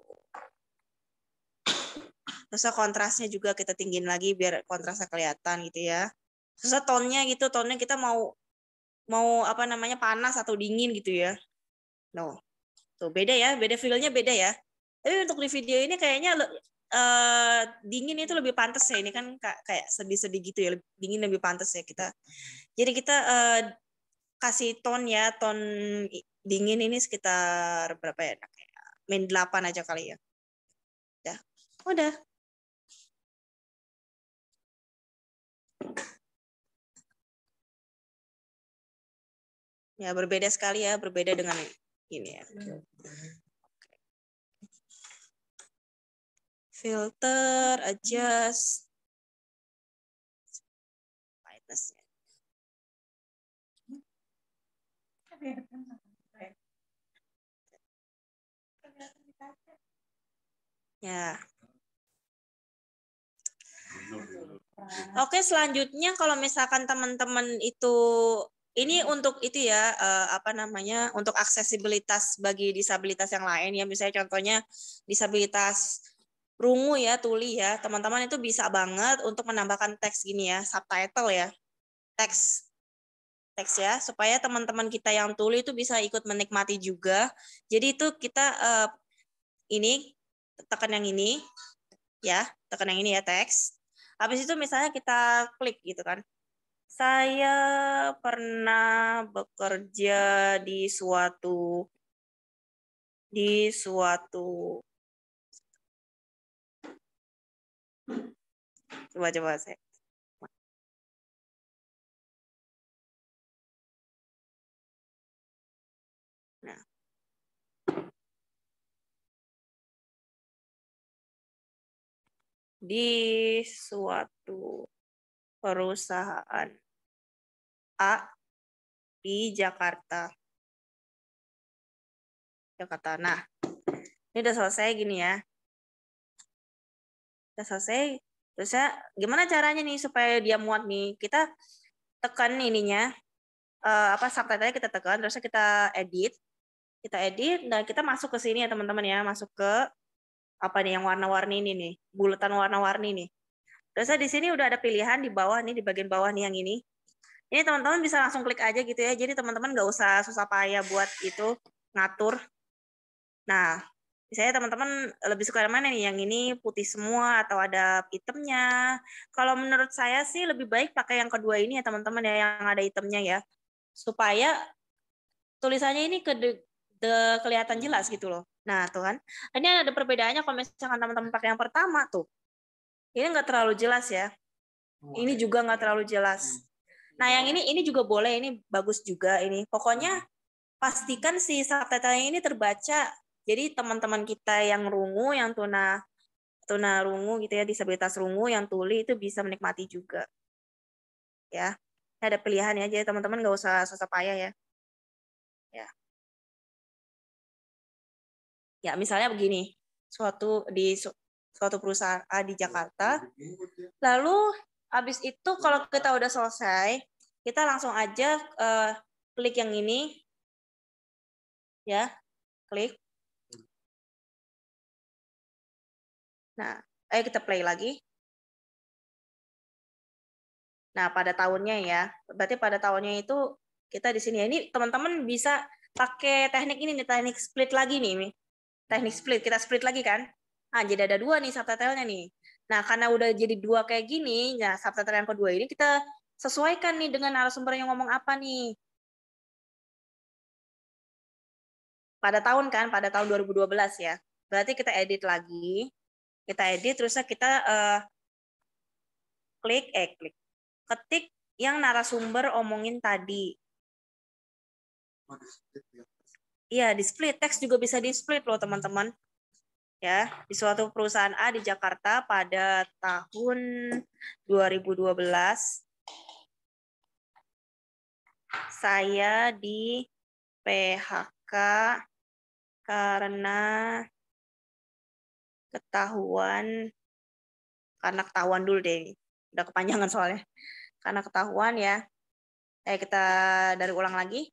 terus kontrasnya juga kita tinggiin lagi biar kontrasnya kelihatan gitu ya terus tonnya gitu tonnya kita mau mau apa namanya panas atau dingin gitu ya no tuh beda ya beda feelnya beda ya tapi untuk di video ini kayaknya uh, dingin itu lebih pantas ya ini kan kayak sedih-sedih gitu ya dingin lebih pantas ya kita jadi kita uh, kasih tone ya tone dingin ini sekitar berapa ya enaknya main 8 aja kali ya ya udah Ya, berbeda sekali ya, berbeda dengan ini ya. Filter, adjust, brightness Ya. Iya. Oke, selanjutnya kalau misalkan teman-teman itu ini hmm. untuk itu ya eh, apa namanya untuk aksesibilitas bagi disabilitas yang lain ya misalnya contohnya disabilitas rungu ya tuli ya teman-teman itu bisa banget untuk menambahkan teks gini ya subtitle ya teks teks ya supaya teman-teman kita yang tuli itu bisa ikut menikmati juga jadi itu kita uh, ini tekan yang ini ya tekan yang ini ya teks Habis itu misalnya kita klik gitu kan. Saya pernah bekerja di suatu di suatu coba coba saya di suatu perusahaan A di Jakarta. Jakarta. Nah, ini udah selesai gini ya. Udah selesai. Terus ya, gimana caranya nih supaya dia muat nih? Kita tekan ininya, uh, apa subtitle kita tekan, terus kita edit. Kita edit, dan kita masuk ke sini ya teman-teman ya. Masuk ke apa nih yang warna-warni ini nih, bulatan warna-warni nih. Terus di sini udah ada pilihan di bawah nih, di bagian bawah nih yang ini. Ini teman-teman bisa langsung klik aja gitu ya. Jadi teman-teman nggak usah susah payah buat itu ngatur. Nah, misalnya teman-teman lebih suka yang mana nih? Yang ini putih semua atau ada itemnya Kalau menurut saya sih lebih baik pakai yang kedua ini ya teman-teman ya, yang ada itemnya ya. Supaya tulisannya ini de, kelihatan jelas gitu loh. Nah, tuh kan. Ini ada perbedaannya kalau misalkan teman-teman pakai yang pertama tuh. Ini nggak terlalu jelas ya. Oh, ini juga nggak terlalu jelas. Hmm. Nah, yang ini ini juga boleh, ini bagus juga ini. Pokoknya hmm. pastikan si subtitle ini terbaca. Jadi teman-teman kita yang rungu, yang tuna tuna rungu gitu ya, disabilitas rungu, yang tuli itu bisa menikmati juga. Ya. Ini ada pilihan ya, jadi teman-teman nggak usah susah payah ya. ya misalnya begini suatu di suatu perusahaan di Jakarta lalu habis itu kalau kita udah selesai kita langsung aja uh, klik yang ini ya klik nah ayo kita play lagi nah pada tahunnya ya berarti pada tahunnya itu kita di sini ya ini teman-teman bisa pakai teknik ini nih teknik split lagi nih teknik split kita split lagi kan ah jadi ada dua nih subtitlenya nih nah karena udah jadi dua kayak gini ya subtitle yang kedua ini kita sesuaikan nih dengan narasumber yang ngomong apa nih pada tahun kan pada tahun 2012 ya berarti kita edit lagi kita edit terusnya kita uh, klik eh klik ketik yang narasumber omongin tadi oh, Iya, di split. Teks juga bisa di split loh, teman-teman. Ya, di suatu perusahaan A di Jakarta pada tahun 2012 saya di PHK karena ketahuan karena ketahuan dulu deh. Udah kepanjangan soalnya. Karena ketahuan ya. Eh kita dari ulang lagi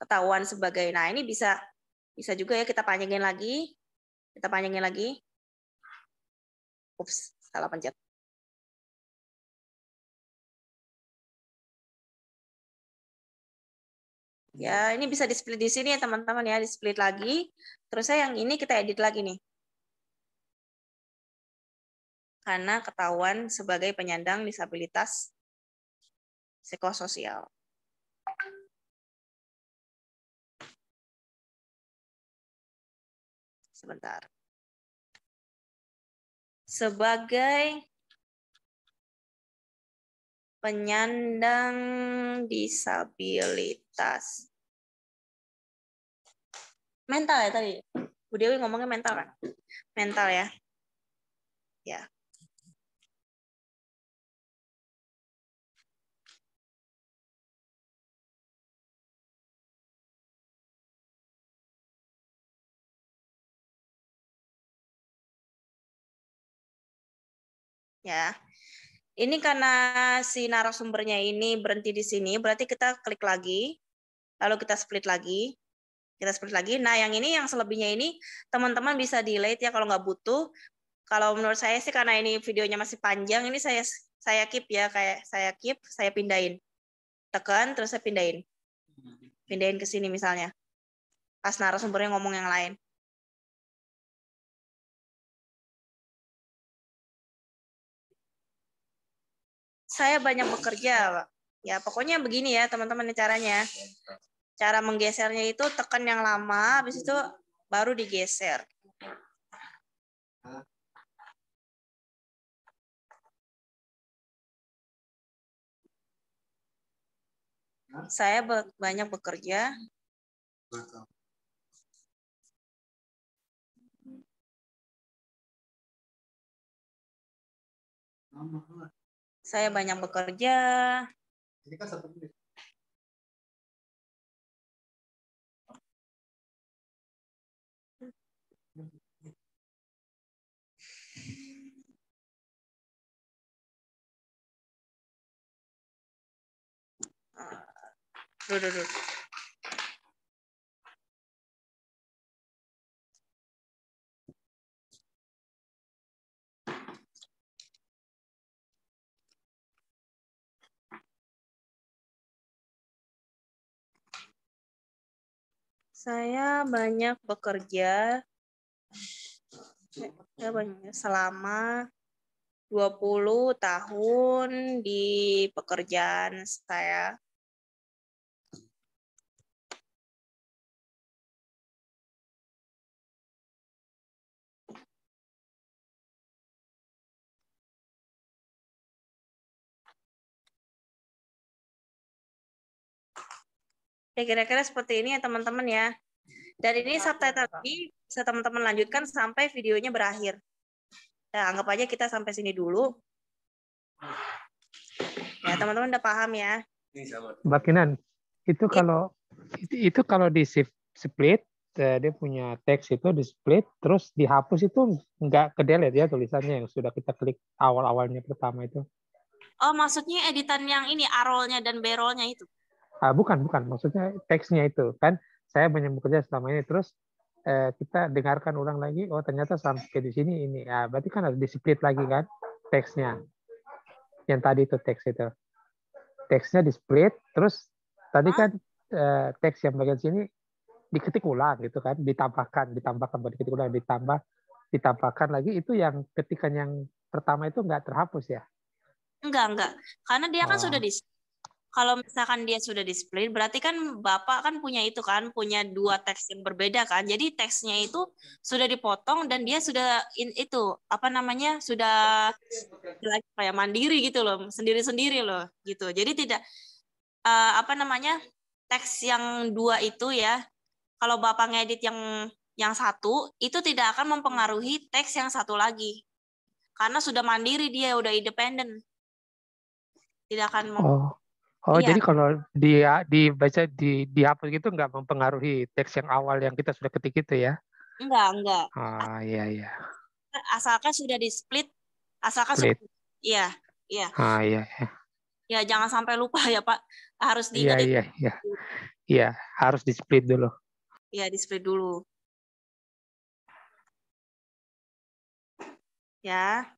ketahuan sebagai nah ini bisa bisa juga ya kita panjangin lagi kita panjangin lagi ups salah pencet ya ini bisa di split di sini ya teman-teman ya di split lagi terus saya yang ini kita edit lagi nih karena ketahuan sebagai penyandang disabilitas psikososial. sebentar. Sebagai penyandang disabilitas. Mental ya tadi? Bu Dewi ngomongnya mental kan? Mental ya. Ya, ya. Ini karena si narasumbernya ini berhenti di sini, berarti kita klik lagi, lalu kita split lagi, kita split lagi. Nah, yang ini yang selebihnya ini teman-teman bisa delete ya kalau nggak butuh. Kalau menurut saya sih karena ini videonya masih panjang, ini saya saya keep ya kayak saya keep, saya pindahin. Tekan terus saya pindahin. Hmm. Pindahin ke sini misalnya. Pas narasumbernya ngomong yang lain. saya banyak bekerja. Ya, pokoknya begini ya, teman-teman caranya. Cara menggesernya itu tekan yang lama, habis itu baru digeser. Saya be banyak bekerja. Mama, saya banyak bekerja. Ini kan satu menit. Duh, duh, duh. saya banyak bekerja saya banyak selama 20 tahun di pekerjaan saya Ya kira-kira seperti ini ya teman-teman ya. Dan ini subtitle ini bisa teman-teman lanjutkan sampai videonya berakhir. Ya, anggap aja kita sampai sini dulu. Ya, teman-teman udah paham ya. Mbak Kinan, itu ya. kalau itu, itu kalau di split eh, dia punya teks itu di split terus dihapus itu nggak ke delete ya tulisannya yang sudah kita klik awal-awalnya pertama itu. Oh, maksudnya editan yang ini arolnya dan berolnya itu. Ah, bukan, bukan. Maksudnya teksnya itu kan saya banyak bekerja selama ini terus eh, kita dengarkan ulang lagi. Oh ternyata sampai di sini ini. Ah, berarti kan harus di lagi kan teksnya. Yang tadi itu teks itu. Teksnya di Terus tadi kan eh, teks yang bagian sini diketik ulang gitu kan, ditambahkan, ditambahkan, diketik ulang, ditambah, ditambahkan lagi itu yang ketikan yang pertama itu nggak terhapus ya? Enggak, enggak. Karena dia oh. kan sudah oh. di kalau misalkan dia sudah disiplin, berarti kan bapak kan punya itu kan, punya dua teks yang berbeda kan. Jadi teksnya itu sudah dipotong dan dia sudah in, itu apa namanya sudah kayak mandiri gitu loh, sendiri-sendiri loh gitu. Jadi tidak uh, apa namanya teks yang dua itu ya. Kalau bapak ngedit yang yang satu itu tidak akan mempengaruhi teks yang satu lagi karena sudah mandiri dia udah independen tidak akan mau oh. Oh, iya. jadi kalau dia dibaca di dihapus gitu nggak mempengaruhi teks yang awal yang kita sudah ketik itu ya? Enggak, enggak. Ah, iya iya. Asalkan sudah di split, asalkan split. sudah iya, iya. Ah, iya iya. Ya, jangan sampai lupa ya, Pak. Harus di Iya, iya, iya. Iya, harus di split dulu. Iya, di split dulu. Ya.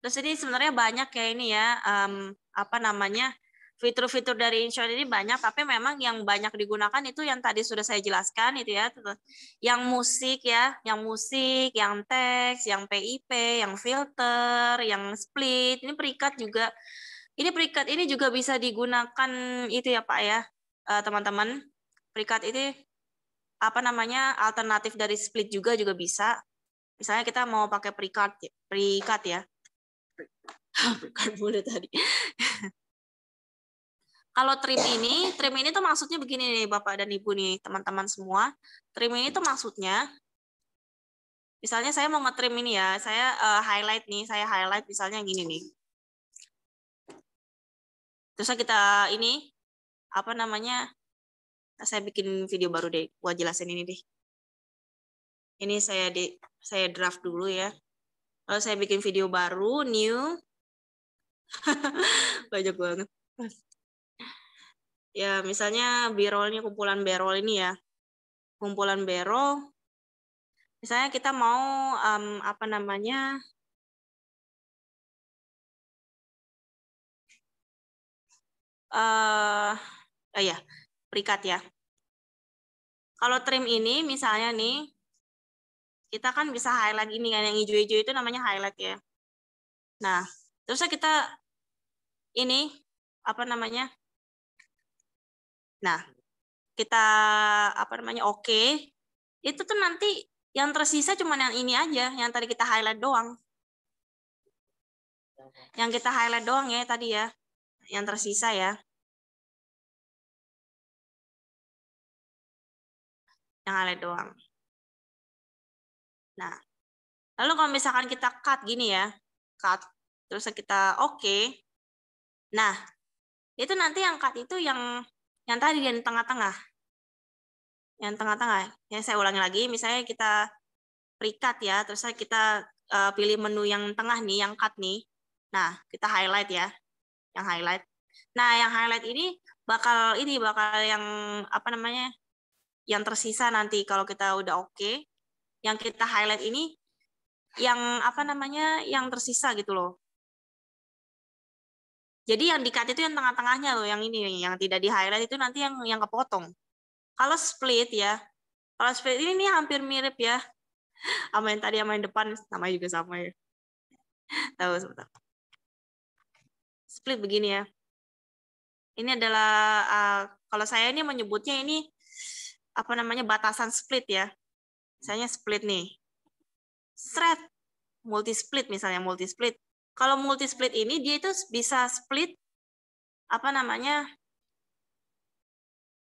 Terus ini sebenarnya banyak ya ini ya um, apa namanya fitur-fitur dari insurance ini banyak, tapi memang yang banyak digunakan itu yang tadi sudah saya jelaskan itu ya, yang musik ya, yang musik, yang teks, yang PIP, yang filter, yang split, ini perikat juga. Ini perikat ini juga bisa digunakan itu ya Pak ya, eh, teman-teman. Perikat itu apa namanya alternatif dari split juga juga bisa. Misalnya kita mau pakai perikat, perikat ya karbonnya tadi. Kalau trim ini, trim ini tuh maksudnya begini nih Bapak dan Ibu nih, teman-teman semua. Trim ini tuh maksudnya misalnya saya mau ngetrim ini ya, saya uh, highlight nih, saya highlight misalnya gini nih. Terus kita ini apa namanya? Saya bikin video baru deh, gua jelasin ini deh. Ini saya di saya draft dulu ya. Lalu saya bikin video baru, new. Banyak banget. Ya, misalnya birol ini kumpulan berol ini ya. Kumpulan berol. Misalnya kita mau um, apa namanya? eh uh, oh ya, perikat ya. Kalau trim ini misalnya nih kita kan bisa highlight ini kan yang hijau-hijau itu namanya highlight ya. Nah, terus kita ini apa namanya? Nah, kita apa namanya? Oke. Okay. Itu tuh nanti yang tersisa cuma yang ini aja, yang tadi kita highlight doang. Yang kita highlight doang ya tadi ya. Yang tersisa ya. Yang highlight doang. Nah, lalu kalau misalkan kita cut gini ya, cut, terus kita oke. Okay. Nah, itu nanti yang cut itu yang yang tadi yang tengah-tengah. Yang tengah-tengah. Ya, saya ulangi lagi, misalnya kita perikat ya, terus kita uh, pilih menu yang tengah nih, yang cut nih. Nah, kita highlight ya. Yang highlight. Nah, yang highlight ini bakal ini bakal yang apa namanya? yang tersisa nanti kalau kita udah oke okay, yang kita highlight ini yang apa namanya yang tersisa gitu loh. Jadi yang di itu yang tengah-tengahnya loh, yang ini yang tidak di highlight itu nanti yang yang kepotong. Kalau split ya, kalau split ini, ini hampir mirip ya sama yang tadi sama yang depan, sama juga sama ya. Tahu sebentar. Split begini ya. Ini adalah uh, kalau saya ini menyebutnya ini apa namanya batasan split ya misalnya split nih. Thread, multi split misalnya multi split. Kalau multi split ini dia itu bisa split apa namanya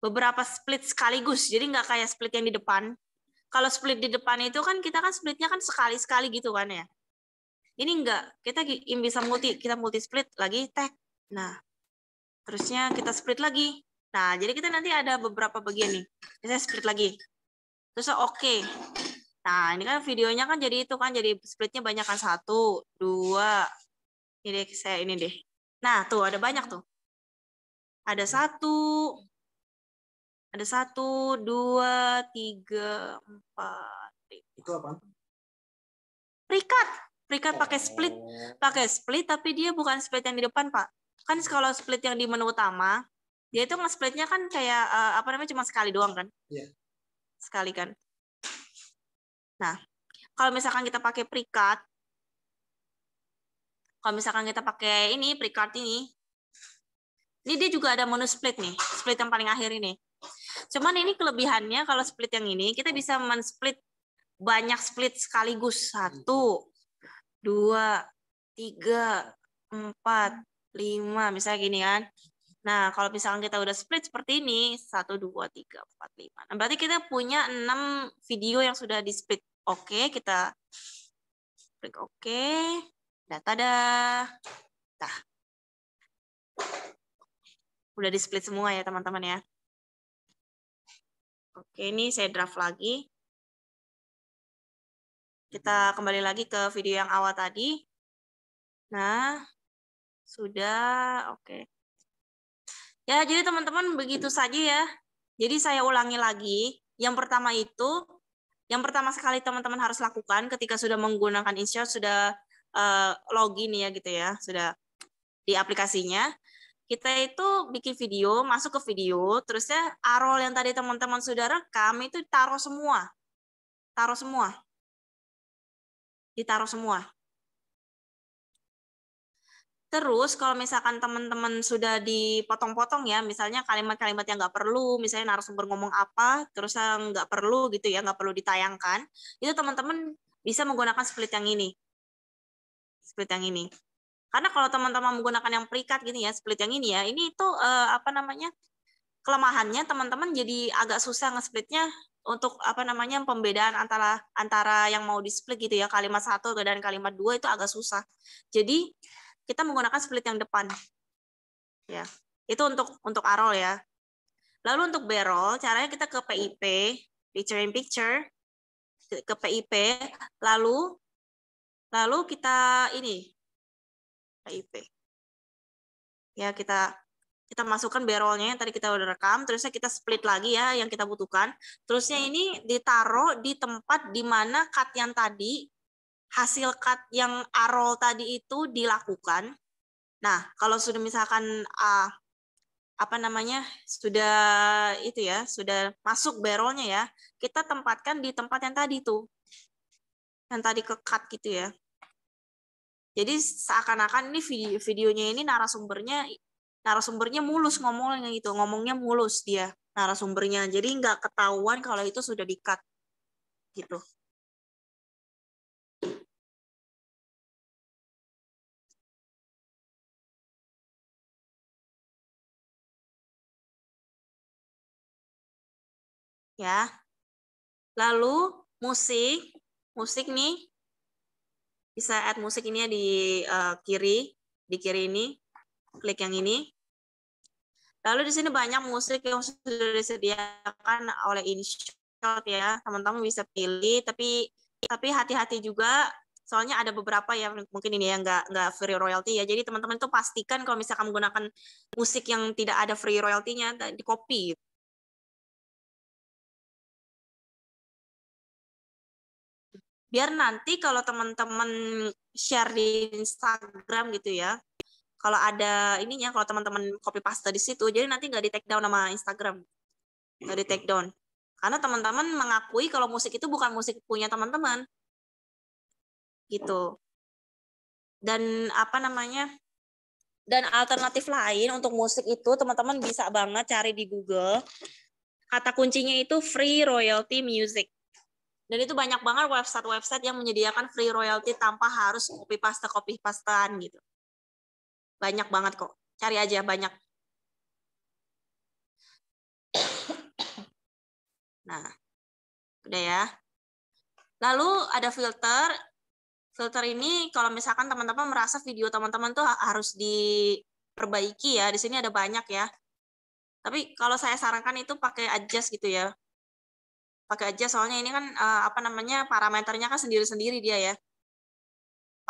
beberapa split sekaligus. Jadi nggak kayak split yang di depan. Kalau split di depan itu kan kita kan splitnya kan sekali-sekali gitu kan ya. Ini enggak, kita bisa multi kita multi split lagi tag. Nah, terusnya kita split lagi. Nah, jadi kita nanti ada beberapa bagian nih. Misalnya split lagi terus oke okay. nah ini kan videonya kan jadi itu kan jadi splitnya banyak kan satu dua ini deh, saya ini deh nah tuh ada banyak tuh ada satu ada satu dua tiga empat itu apa perikat perikat pakai oh. split pakai split tapi dia bukan split yang di depan pak kan kalau split yang di menu utama dia itu nge-splitnya kan kayak uh, apa namanya cuma sekali doang kan? Iya sekali kan. Nah, kalau misalkan kita pakai perikat, kalau misalkan kita pakai ini, perikat ini, ini dia juga ada menu split nih, split yang paling akhir ini. Cuman ini kelebihannya kalau split yang ini, kita bisa men-split banyak split sekaligus. Satu, dua, tiga, empat, lima, misalnya gini kan. Nah, kalau misalkan kita udah split seperti ini, 1, 2, 3, 4, 5. Nah, berarti kita punya 6 video yang sudah di-split. Oke, kita klik oke. Data dah. Nah. Udah di-split semua ya, teman-teman ya. Oke, ini saya draft lagi. Kita kembali lagi ke video yang awal tadi. Nah, sudah. Oke. Ya, jadi teman-teman begitu saja ya. Jadi saya ulangi lagi, yang pertama itu, yang pertama sekali teman-teman harus lakukan ketika sudah menggunakan InShot, sudah eh, login ya gitu ya, sudah di aplikasinya, kita itu bikin video, masuk ke video, terusnya arol yang tadi teman-teman sudah rekam itu taruh semua. Taruh semua. Ditaruh semua. Terus kalau misalkan teman-teman sudah dipotong-potong ya, misalnya kalimat-kalimat yang nggak perlu, misalnya narasumber ngomong apa, terus yang nggak perlu gitu ya, nggak perlu ditayangkan, itu teman-teman bisa menggunakan split yang ini. Split yang ini. Karena kalau teman-teman menggunakan yang perikat gini ya, split yang ini ya, ini itu eh, apa namanya, kelemahannya teman-teman jadi agak susah ngesplitnya untuk apa namanya pembedaan antara antara yang mau di split gitu ya kalimat satu dan kalimat dua itu agak susah. Jadi kita menggunakan split yang depan. Ya, itu untuk untuk arroll ya. Lalu untuk barrel, caranya kita ke PIP, picture in picture, ke PIP, lalu lalu kita ini PIP. Ya, kita kita masukkan barrelnya yang tadi kita udah rekam, terusnya kita split lagi ya yang kita butuhkan. Terusnya ini ditaruh di tempat di mana cut yang tadi hasil cut yang arol tadi itu dilakukan. Nah, kalau sudah misalkan uh, apa namanya sudah itu ya sudah masuk barrelnya ya, kita tempatkan di tempat yang tadi itu yang tadi ke cut gitu ya. Jadi seakan-akan ini video videonya ini narasumbernya narasumbernya mulus ngomongnya gitu, ngomongnya mulus dia narasumbernya. Jadi nggak ketahuan kalau itu sudah di cut gitu. ya. Lalu musik, musik nih bisa add musik ini di uh, kiri, di kiri ini, klik yang ini. Lalu di sini banyak musik yang sudah disediakan oleh InShot ya, teman-teman bisa pilih, tapi tapi hati-hati juga soalnya ada beberapa ya mungkin ini yang nggak nggak free royalty ya jadi teman-teman itu pastikan kalau misalkan menggunakan musik yang tidak ada free royaltinya di copy gitu. biar nanti kalau teman-teman share di Instagram gitu ya kalau ada ininya kalau teman-teman copy paste di situ jadi nanti nggak di take down sama Instagram nggak di take hmm. down karena teman-teman mengakui kalau musik itu bukan musik punya teman-teman gitu dan apa namanya dan alternatif lain untuk musik itu teman-teman bisa banget cari di Google kata kuncinya itu free royalty music dan itu banyak banget website-website yang menyediakan free royalty tanpa harus copy paste copy pastean gitu. Banyak banget kok. Cari aja banyak. Nah, udah ya. Lalu ada filter. Filter ini kalau misalkan teman-teman merasa video teman-teman tuh harus diperbaiki ya. Di sini ada banyak ya. Tapi kalau saya sarankan itu pakai adjust gitu ya pakai aja soalnya ini kan uh, apa namanya parameternya kan sendiri-sendiri dia ya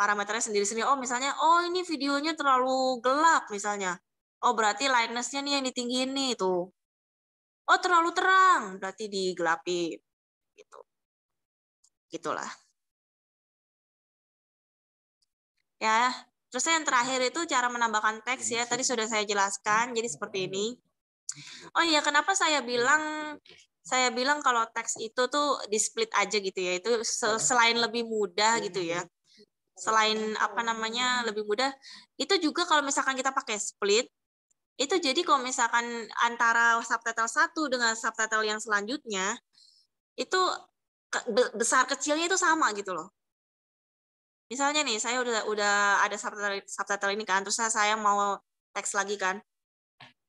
parameternya sendiri-sendiri oh misalnya oh ini videonya terlalu gelap misalnya oh berarti lightnessnya nih yang ditinggiin nih tuh oh terlalu terang berarti digelapin gitu gitulah ya terus yang terakhir itu cara menambahkan teks ya tadi sudah saya jelaskan jadi seperti ini Oh iya, kenapa saya bilang saya bilang kalau teks itu tuh di split aja gitu ya itu iya. selain lebih mudah iya, gitu ya iya. selain apa namanya lebih mudah itu juga kalau misalkan kita pakai split itu jadi kalau misalkan antara subtitle satu dengan subtitle yang selanjutnya itu besar kecilnya itu sama gitu loh misalnya nih saya udah udah ada subtitle subtitle ini kan terus saya mau teks lagi kan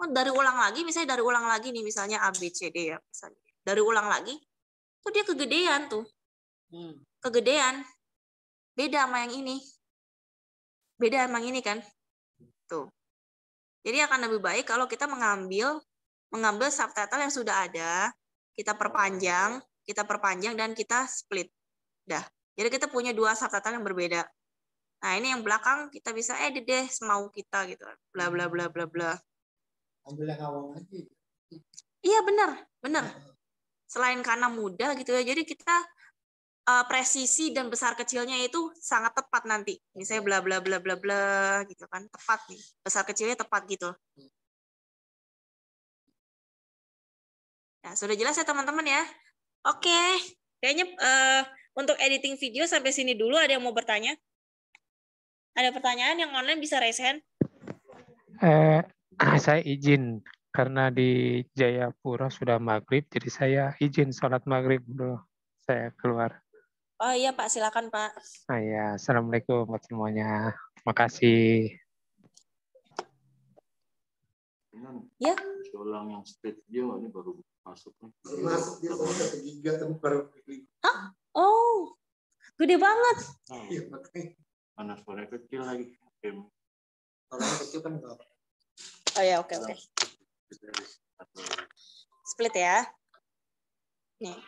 oh, dari ulang lagi misalnya dari ulang lagi nih misalnya A B C D ya misalnya dari ulang lagi tuh dia kegedean tuh hmm. kegedean beda sama yang ini beda yang ini kan tuh jadi akan lebih baik kalau kita mengambil mengambil subtitle yang sudah ada kita perpanjang kita perpanjang dan kita split dah jadi kita punya dua subtitle yang berbeda nah ini yang belakang kita bisa edit deh semau kita gitu bla bla bla bla bla ambil yang awal lagi iya benar benar nah, selain karena mudah gitu ya jadi kita uh, presisi dan besar kecilnya itu sangat tepat nanti misalnya bla bla bla bla bla gitu kan tepat nih besar kecilnya tepat gitu nah sudah jelas ya teman-teman ya oke kayaknya uh, untuk editing video sampai sini dulu ada yang mau bertanya ada pertanyaan yang online bisa raise hand eh saya izin karena di Jayapura sudah maghrib, jadi saya izin sholat maghrib dulu. Saya keluar. Oh iya Pak, silakan Pak. Ah, iya. Assalamualaikum buat semuanya. Makasih. Ya. Tolong yang dia ini baru masuk. Masuk dia baru ketiga tapi baru Hah? Oh, gede banget. Hmm. Iya oh. Anak kecil lagi. Kalau kecil kan enggak. Oh ya, oke okay, oke. Okay. Split ya. Nih.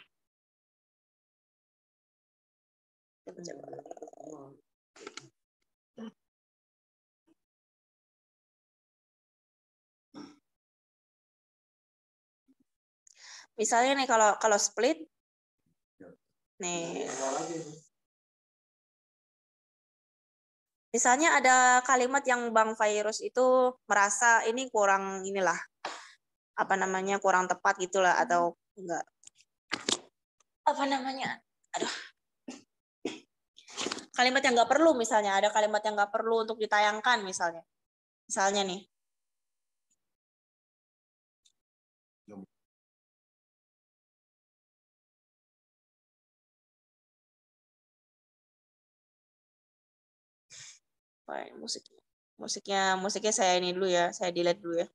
Coba, coba. Misalnya nih kalau kalau split nih. Misalnya ada kalimat yang Bang Virus itu merasa ini kurang inilah apa namanya kurang tepat gitulah atau enggak apa namanya aduh kalimat yang nggak perlu misalnya ada kalimat yang nggak perlu untuk ditayangkan misalnya misalnya nih Baik, musiknya musiknya musiknya saya ini dulu ya saya delete dulu ya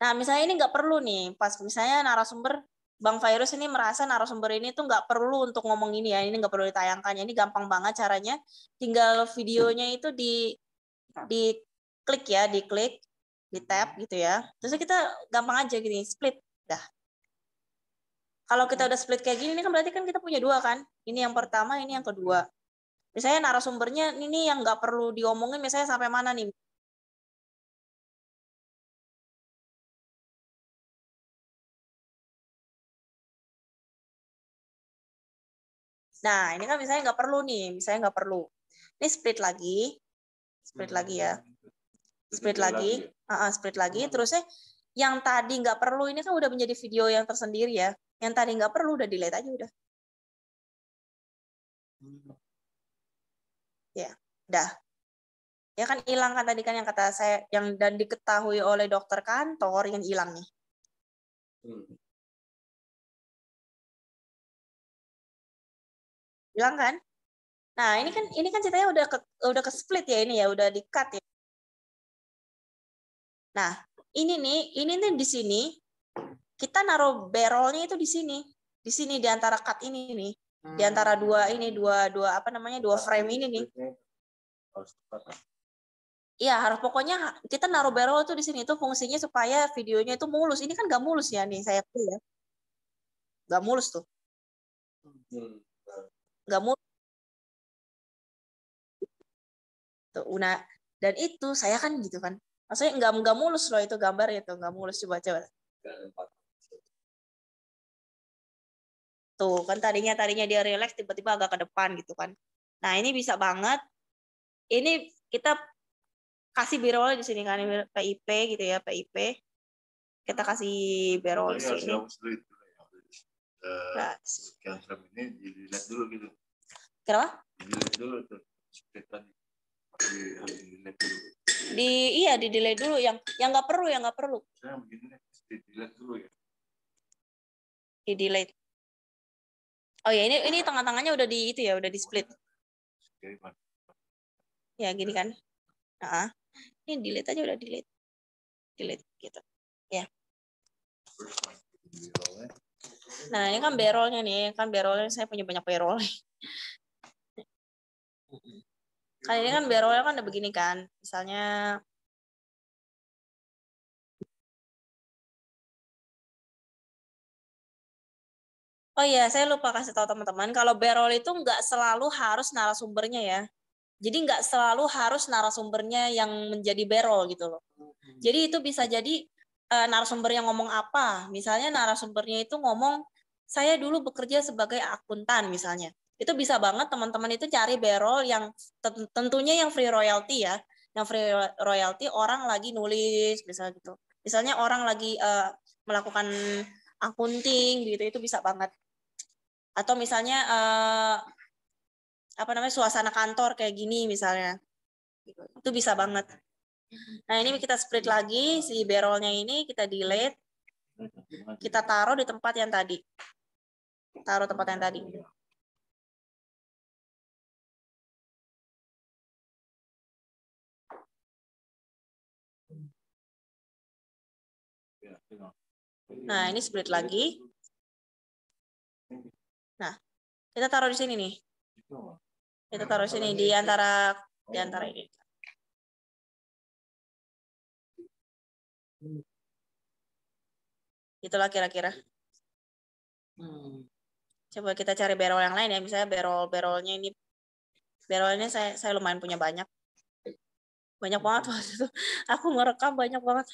Nah, misalnya ini nggak perlu nih, pas misalnya narasumber Bang Virus ini merasa narasumber ini tuh nggak perlu untuk ngomong ini ya, ini nggak perlu ditayangkan, ini gampang banget caranya. Tinggal videonya itu di di klik ya, di klik, di tap gitu ya. Terus kita gampang aja gini, split, dah. Kalau kita udah split kayak gini, ini kan berarti kan kita punya dua kan? Ini yang pertama, ini yang kedua. Misalnya narasumbernya ini yang nggak perlu diomongin, misalnya sampai mana nih? Nah, ini kan misalnya nggak perlu nih, misalnya nggak perlu. Ini split lagi, split hmm. lagi ya, split, lagi, lagi. Uh, split lagi. Hmm. Terusnya yang tadi nggak perlu ini kan udah menjadi video yang tersendiri ya. Yang tadi nggak perlu udah delete aja udah. Ya, udah. Ya kan hilangkan tadi kan yang kata saya yang dan diketahui oleh dokter kantor yang hilang nih. Hmm. bilang kan. Nah, ini kan ini kan ceritanya udah ke, udah ke split ya ini ya, udah di cut ya. Nah, ini nih, ini nih di sini kita naruh barrelnya itu di sini. Di sini di antara cut ini nih. Di hmm. antara dua ini dua dua apa namanya? dua frame ini nih. Iya, harus pokoknya kita naruh barrel tuh di sini itu fungsinya supaya videonya itu mulus. Ini kan gak mulus ya nih saya tuh ya. Gak mulus tuh. Hmm nggak mau Una dan itu saya kan gitu kan maksudnya nggak nggak mulus loh itu gambar itu nggak mulus coba coba tuh kan tadinya tadinya dia relax tiba-tiba agak ke depan gitu kan nah ini bisa banget ini kita kasih birol di sini kan PIP gitu ya PIP kita kasih birol di iya, sini Eh, sekian uh, ini dilihat dulu gitu. Kenapa? Dilihat dulu tuh. Dilihat dulu. Di iya di delay dulu yang yang nggak perlu yang nggak perlu. Saya begini di delay dulu ya. Di delay. Oh ya ini ini tangan-tangannya udah di itu ya udah di split. Ya gini kan. Nah, ini delete aja udah delete. Delete gitu. Ya. Yeah. Nah, ini kan barrelnya nih, kan barrelnya saya punya banyak barrel. Kali ini kan barrelnya kan ada begini kan, misalnya Oh iya, saya lupa kasih tahu teman-teman, kalau barrel itu nggak selalu harus narasumbernya ya. Jadi nggak selalu harus narasumbernya yang menjadi barrel gitu loh. Jadi itu bisa jadi uh, narasumber yang ngomong apa. Misalnya narasumbernya itu ngomong saya dulu bekerja sebagai akuntan misalnya. Itu bisa banget teman-teman itu cari barrel yang tentunya yang free royalty ya. Yang free royalty orang lagi nulis misalnya gitu. Misalnya orang lagi uh, melakukan akunting gitu itu bisa banget. Atau misalnya uh, apa namanya suasana kantor kayak gini misalnya. Itu bisa banget. Nah, ini kita split lagi si barrelnya ini kita delete. Kita taruh di tempat yang tadi. Taruh tempat yang tadi. Nah, ini split lagi. Nah, kita taruh di sini nih. Kita taruh di sini di antara di antara ini. Itulah kira-kira. Hmm. Coba kita cari barrel yang lain ya. Misalnya barrel-barrelnya ini. Barrelnya saya, saya lumayan punya banyak. Banyak banget hmm. waktu itu. Aku merekam banyak banget.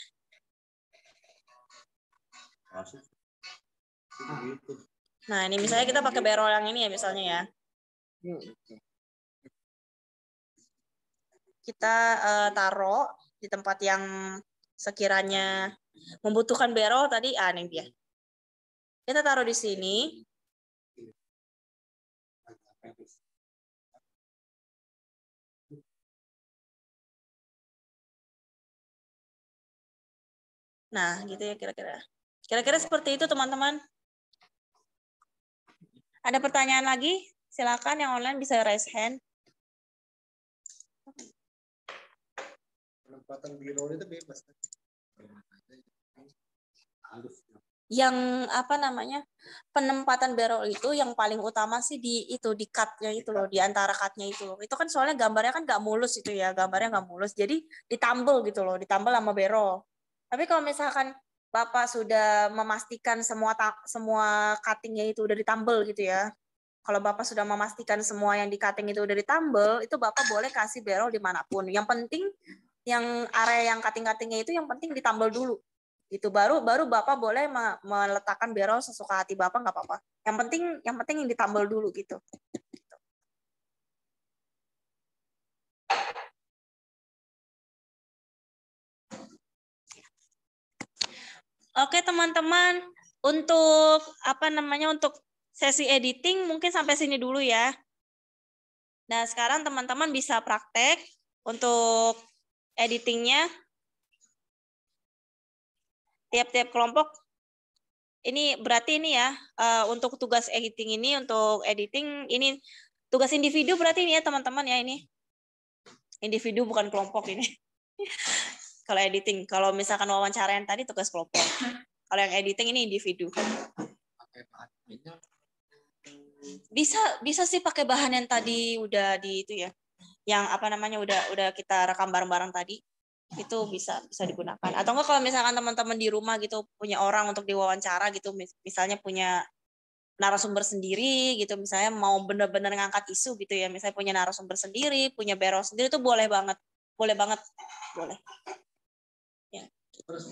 Nah ini misalnya kita pakai barrel yang ini ya misalnya ya. Kita uh, taruh di tempat yang sekiranya Membutuhkan barrel tadi, ah ini dia. Kita taruh di sini. Nah, gitu ya kira-kira. Kira-kira seperti itu, teman-teman. Ada pertanyaan lagi? Silakan yang online bisa raise hand. Penempatan biro itu bebas. Ya. yang apa namanya penempatan barrel itu yang paling utama sih di itu di cutnya itu loh di antara cutnya itu loh itu kan soalnya gambarnya kan nggak mulus itu ya gambarnya nggak mulus jadi ditambel gitu loh ditambel sama barrel tapi kalau misalkan bapak sudah memastikan semua semua cuttingnya itu udah ditambel gitu ya kalau bapak sudah memastikan semua yang di cutting itu udah ditambel itu bapak boleh kasih barrel dimanapun yang penting yang area yang cutting cuttingnya itu yang penting ditambal dulu gitu baru baru bapak boleh meletakkan barrel sesuka hati bapak nggak apa-apa yang penting yang penting yang ditambal dulu gitu Oke teman-teman, untuk apa namanya untuk sesi editing mungkin sampai sini dulu ya. Nah sekarang teman-teman bisa praktek untuk editingnya tiap-tiap kelompok ini berarti ini ya uh, untuk tugas editing ini untuk editing ini tugas individu berarti ini ya teman-teman ya ini individu bukan kelompok ini kalau editing kalau misalkan wawancara yang tadi tugas kelompok kalau yang editing ini individu bisa bisa sih pakai bahan yang tadi udah di itu ya yang apa namanya udah udah kita rekam bareng-bareng tadi itu bisa bisa digunakan atau enggak kalau misalkan teman-teman di rumah gitu punya orang untuk diwawancara gitu misalnya punya narasumber sendiri gitu misalnya mau benar-benar ngangkat isu gitu ya misalnya punya narasumber sendiri punya bero sendiri itu boleh banget boleh banget boleh ya Terus.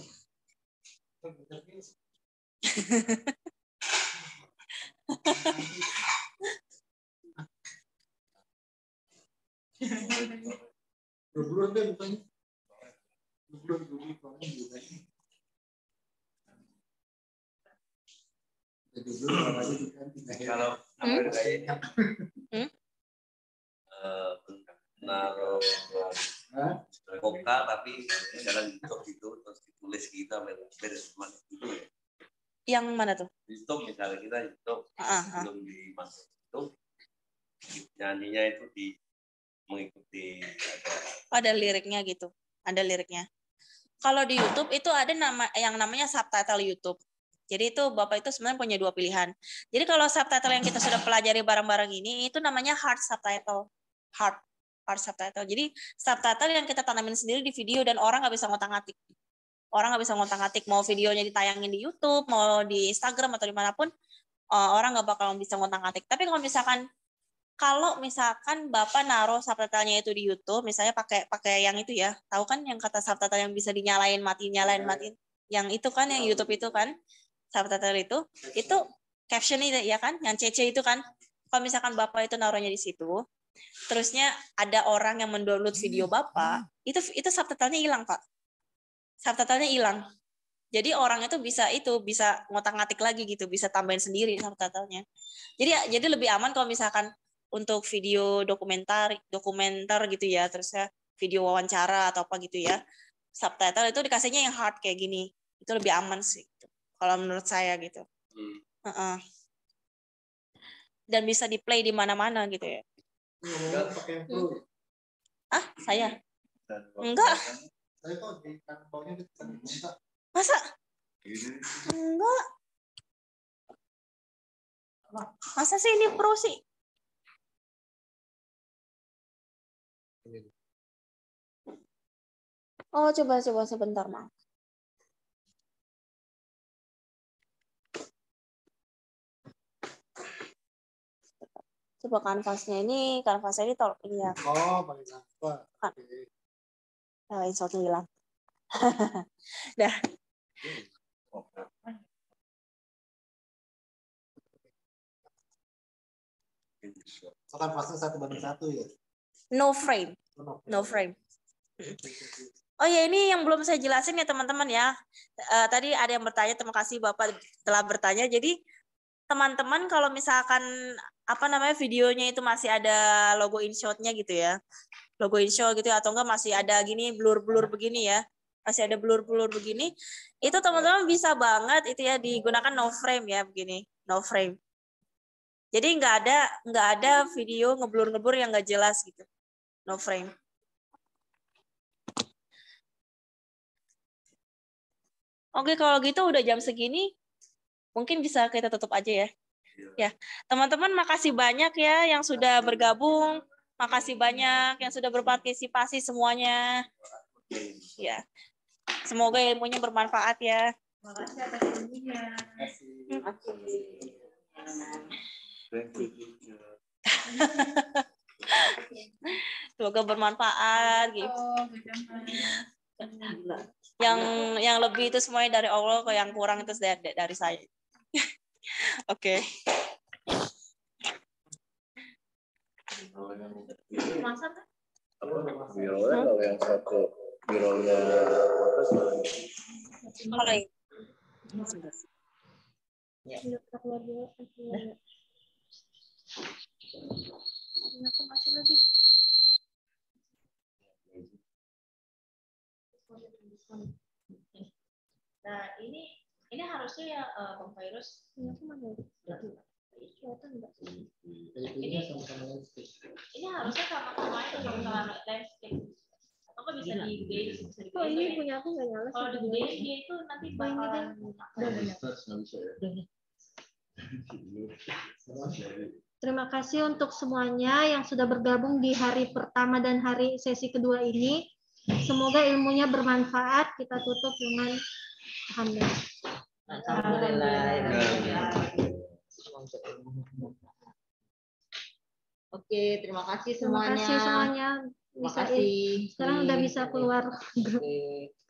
Kalau hmm? uh, naruh koka tapi jalan YouTube gitu terus ditulis kita gitu, sampai beres gitu ya. Yang mana tuh? YouTube misalnya kita YouTube uh ah, -huh. Ah. belum dimasuk itu nyanyinya itu di mengikuti ada, oh, ada liriknya gitu ada liriknya kalau di YouTube itu ada nama yang namanya subtitle YouTube. Jadi itu Bapak itu sebenarnya punya dua pilihan. Jadi kalau subtitle yang kita sudah pelajari bareng-bareng ini itu namanya hard subtitle. Hard hard subtitle. Jadi subtitle yang kita tanamin sendiri di video dan orang nggak bisa ngotak-ngatik. Orang nggak bisa ngotak-ngatik mau videonya ditayangin di YouTube, mau di Instagram atau dimanapun eh, orang nggak bakal bisa ngotak-ngatik. Tapi kalau misalkan kalau misalkan Bapak naruh subtitlenya itu di YouTube, misalnya pakai pakai yang itu ya, tahu kan yang kata subtitle yang bisa dinyalain mati nyalain iya, iya. mati, yang itu kan yang YouTube itu kan subtitle itu, itu caption itu ya kan, yang CC itu kan. Kalau misalkan Bapak itu naruhnya di situ, terusnya ada orang yang mendownload hmm, video Bapak, hmm. itu itu subtitlenya hilang, Pak. Subtitlenya hilang. Jadi orang itu bisa itu bisa ngotak-ngatik lagi gitu, bisa tambahin sendiri subtitlenya. Jadi ya, jadi lebih aman kalau misalkan untuk video dokumentar dokumenter gitu ya terus ya video wawancara atau apa gitu ya subtitle itu dikasihnya yang hard kayak gini itu lebih aman sih gitu. kalau menurut saya gitu hmm. uh -uh. dan bisa di play di mana-mana gitu ya iya, pakai hmm. ah saya enggak kan, masa enggak masa sih ini pro sih Oh, coba coba sebentar, Ma. Coba kanvasnya ini, kanvasnya ini tolong iya. Oh, pakai kanvas. Okay. Nah, eh, insultnya hilang. Dah. So kanvasnya satu banding satu ya? No frame. Oh, no frame. Oh ya ini yang belum saya jelasin ya teman-teman ya. Uh, tadi ada yang bertanya, terima kasih Bapak telah bertanya. Jadi teman-teman kalau misalkan apa namanya videonya itu masih ada logo inshotnya gitu ya. Logo InShot gitu atau enggak masih ada gini blur-blur begini ya. Masih ada blur-blur begini. Itu teman-teman bisa banget itu ya digunakan no frame ya begini, no frame. Jadi nggak ada nggak ada video ngeblur-ngeblur yang nggak jelas gitu. No frame. Oke, kalau gitu udah jam segini, mungkin bisa kita tutup aja ya. Iya. Ya, teman-teman makasih banyak ya yang sudah bergabung. Makasih banyak yang sudah berpartisipasi semuanya. Ya. Semoga ilmunya bermanfaat ya. Makasih atas Semoga bermanfaat gitu yang iya. yang lebih itu semuanya dari Allah kalau yang kurang itu dari, dari saya oke okay. kalau yang satu Oke. Ya. Nah ini ini harusnya ya uh, Bang Virus. Iya, nah, ini aku mana? kelihatan enggak? Ini sama-sama landscape. Ini harusnya sama-sama itu dong sama landscape. Atau kok bisa iya, di gede iya, Oh ini ya? punya aku nggak nyala. Kalau di gede dia itu nanti bakalan udah banyak. Ya? Terima kasih untuk semuanya yang sudah bergabung di hari pertama dan hari sesi kedua ini. Semoga ilmunya bermanfaat. Kita tutup dengan alhamdulillah. Alhamdulillah. Oke, terima kasih semuanya. Terima kasih semuanya. Bisa, terima kasih. Sekarang udah bisa keluar. Oke.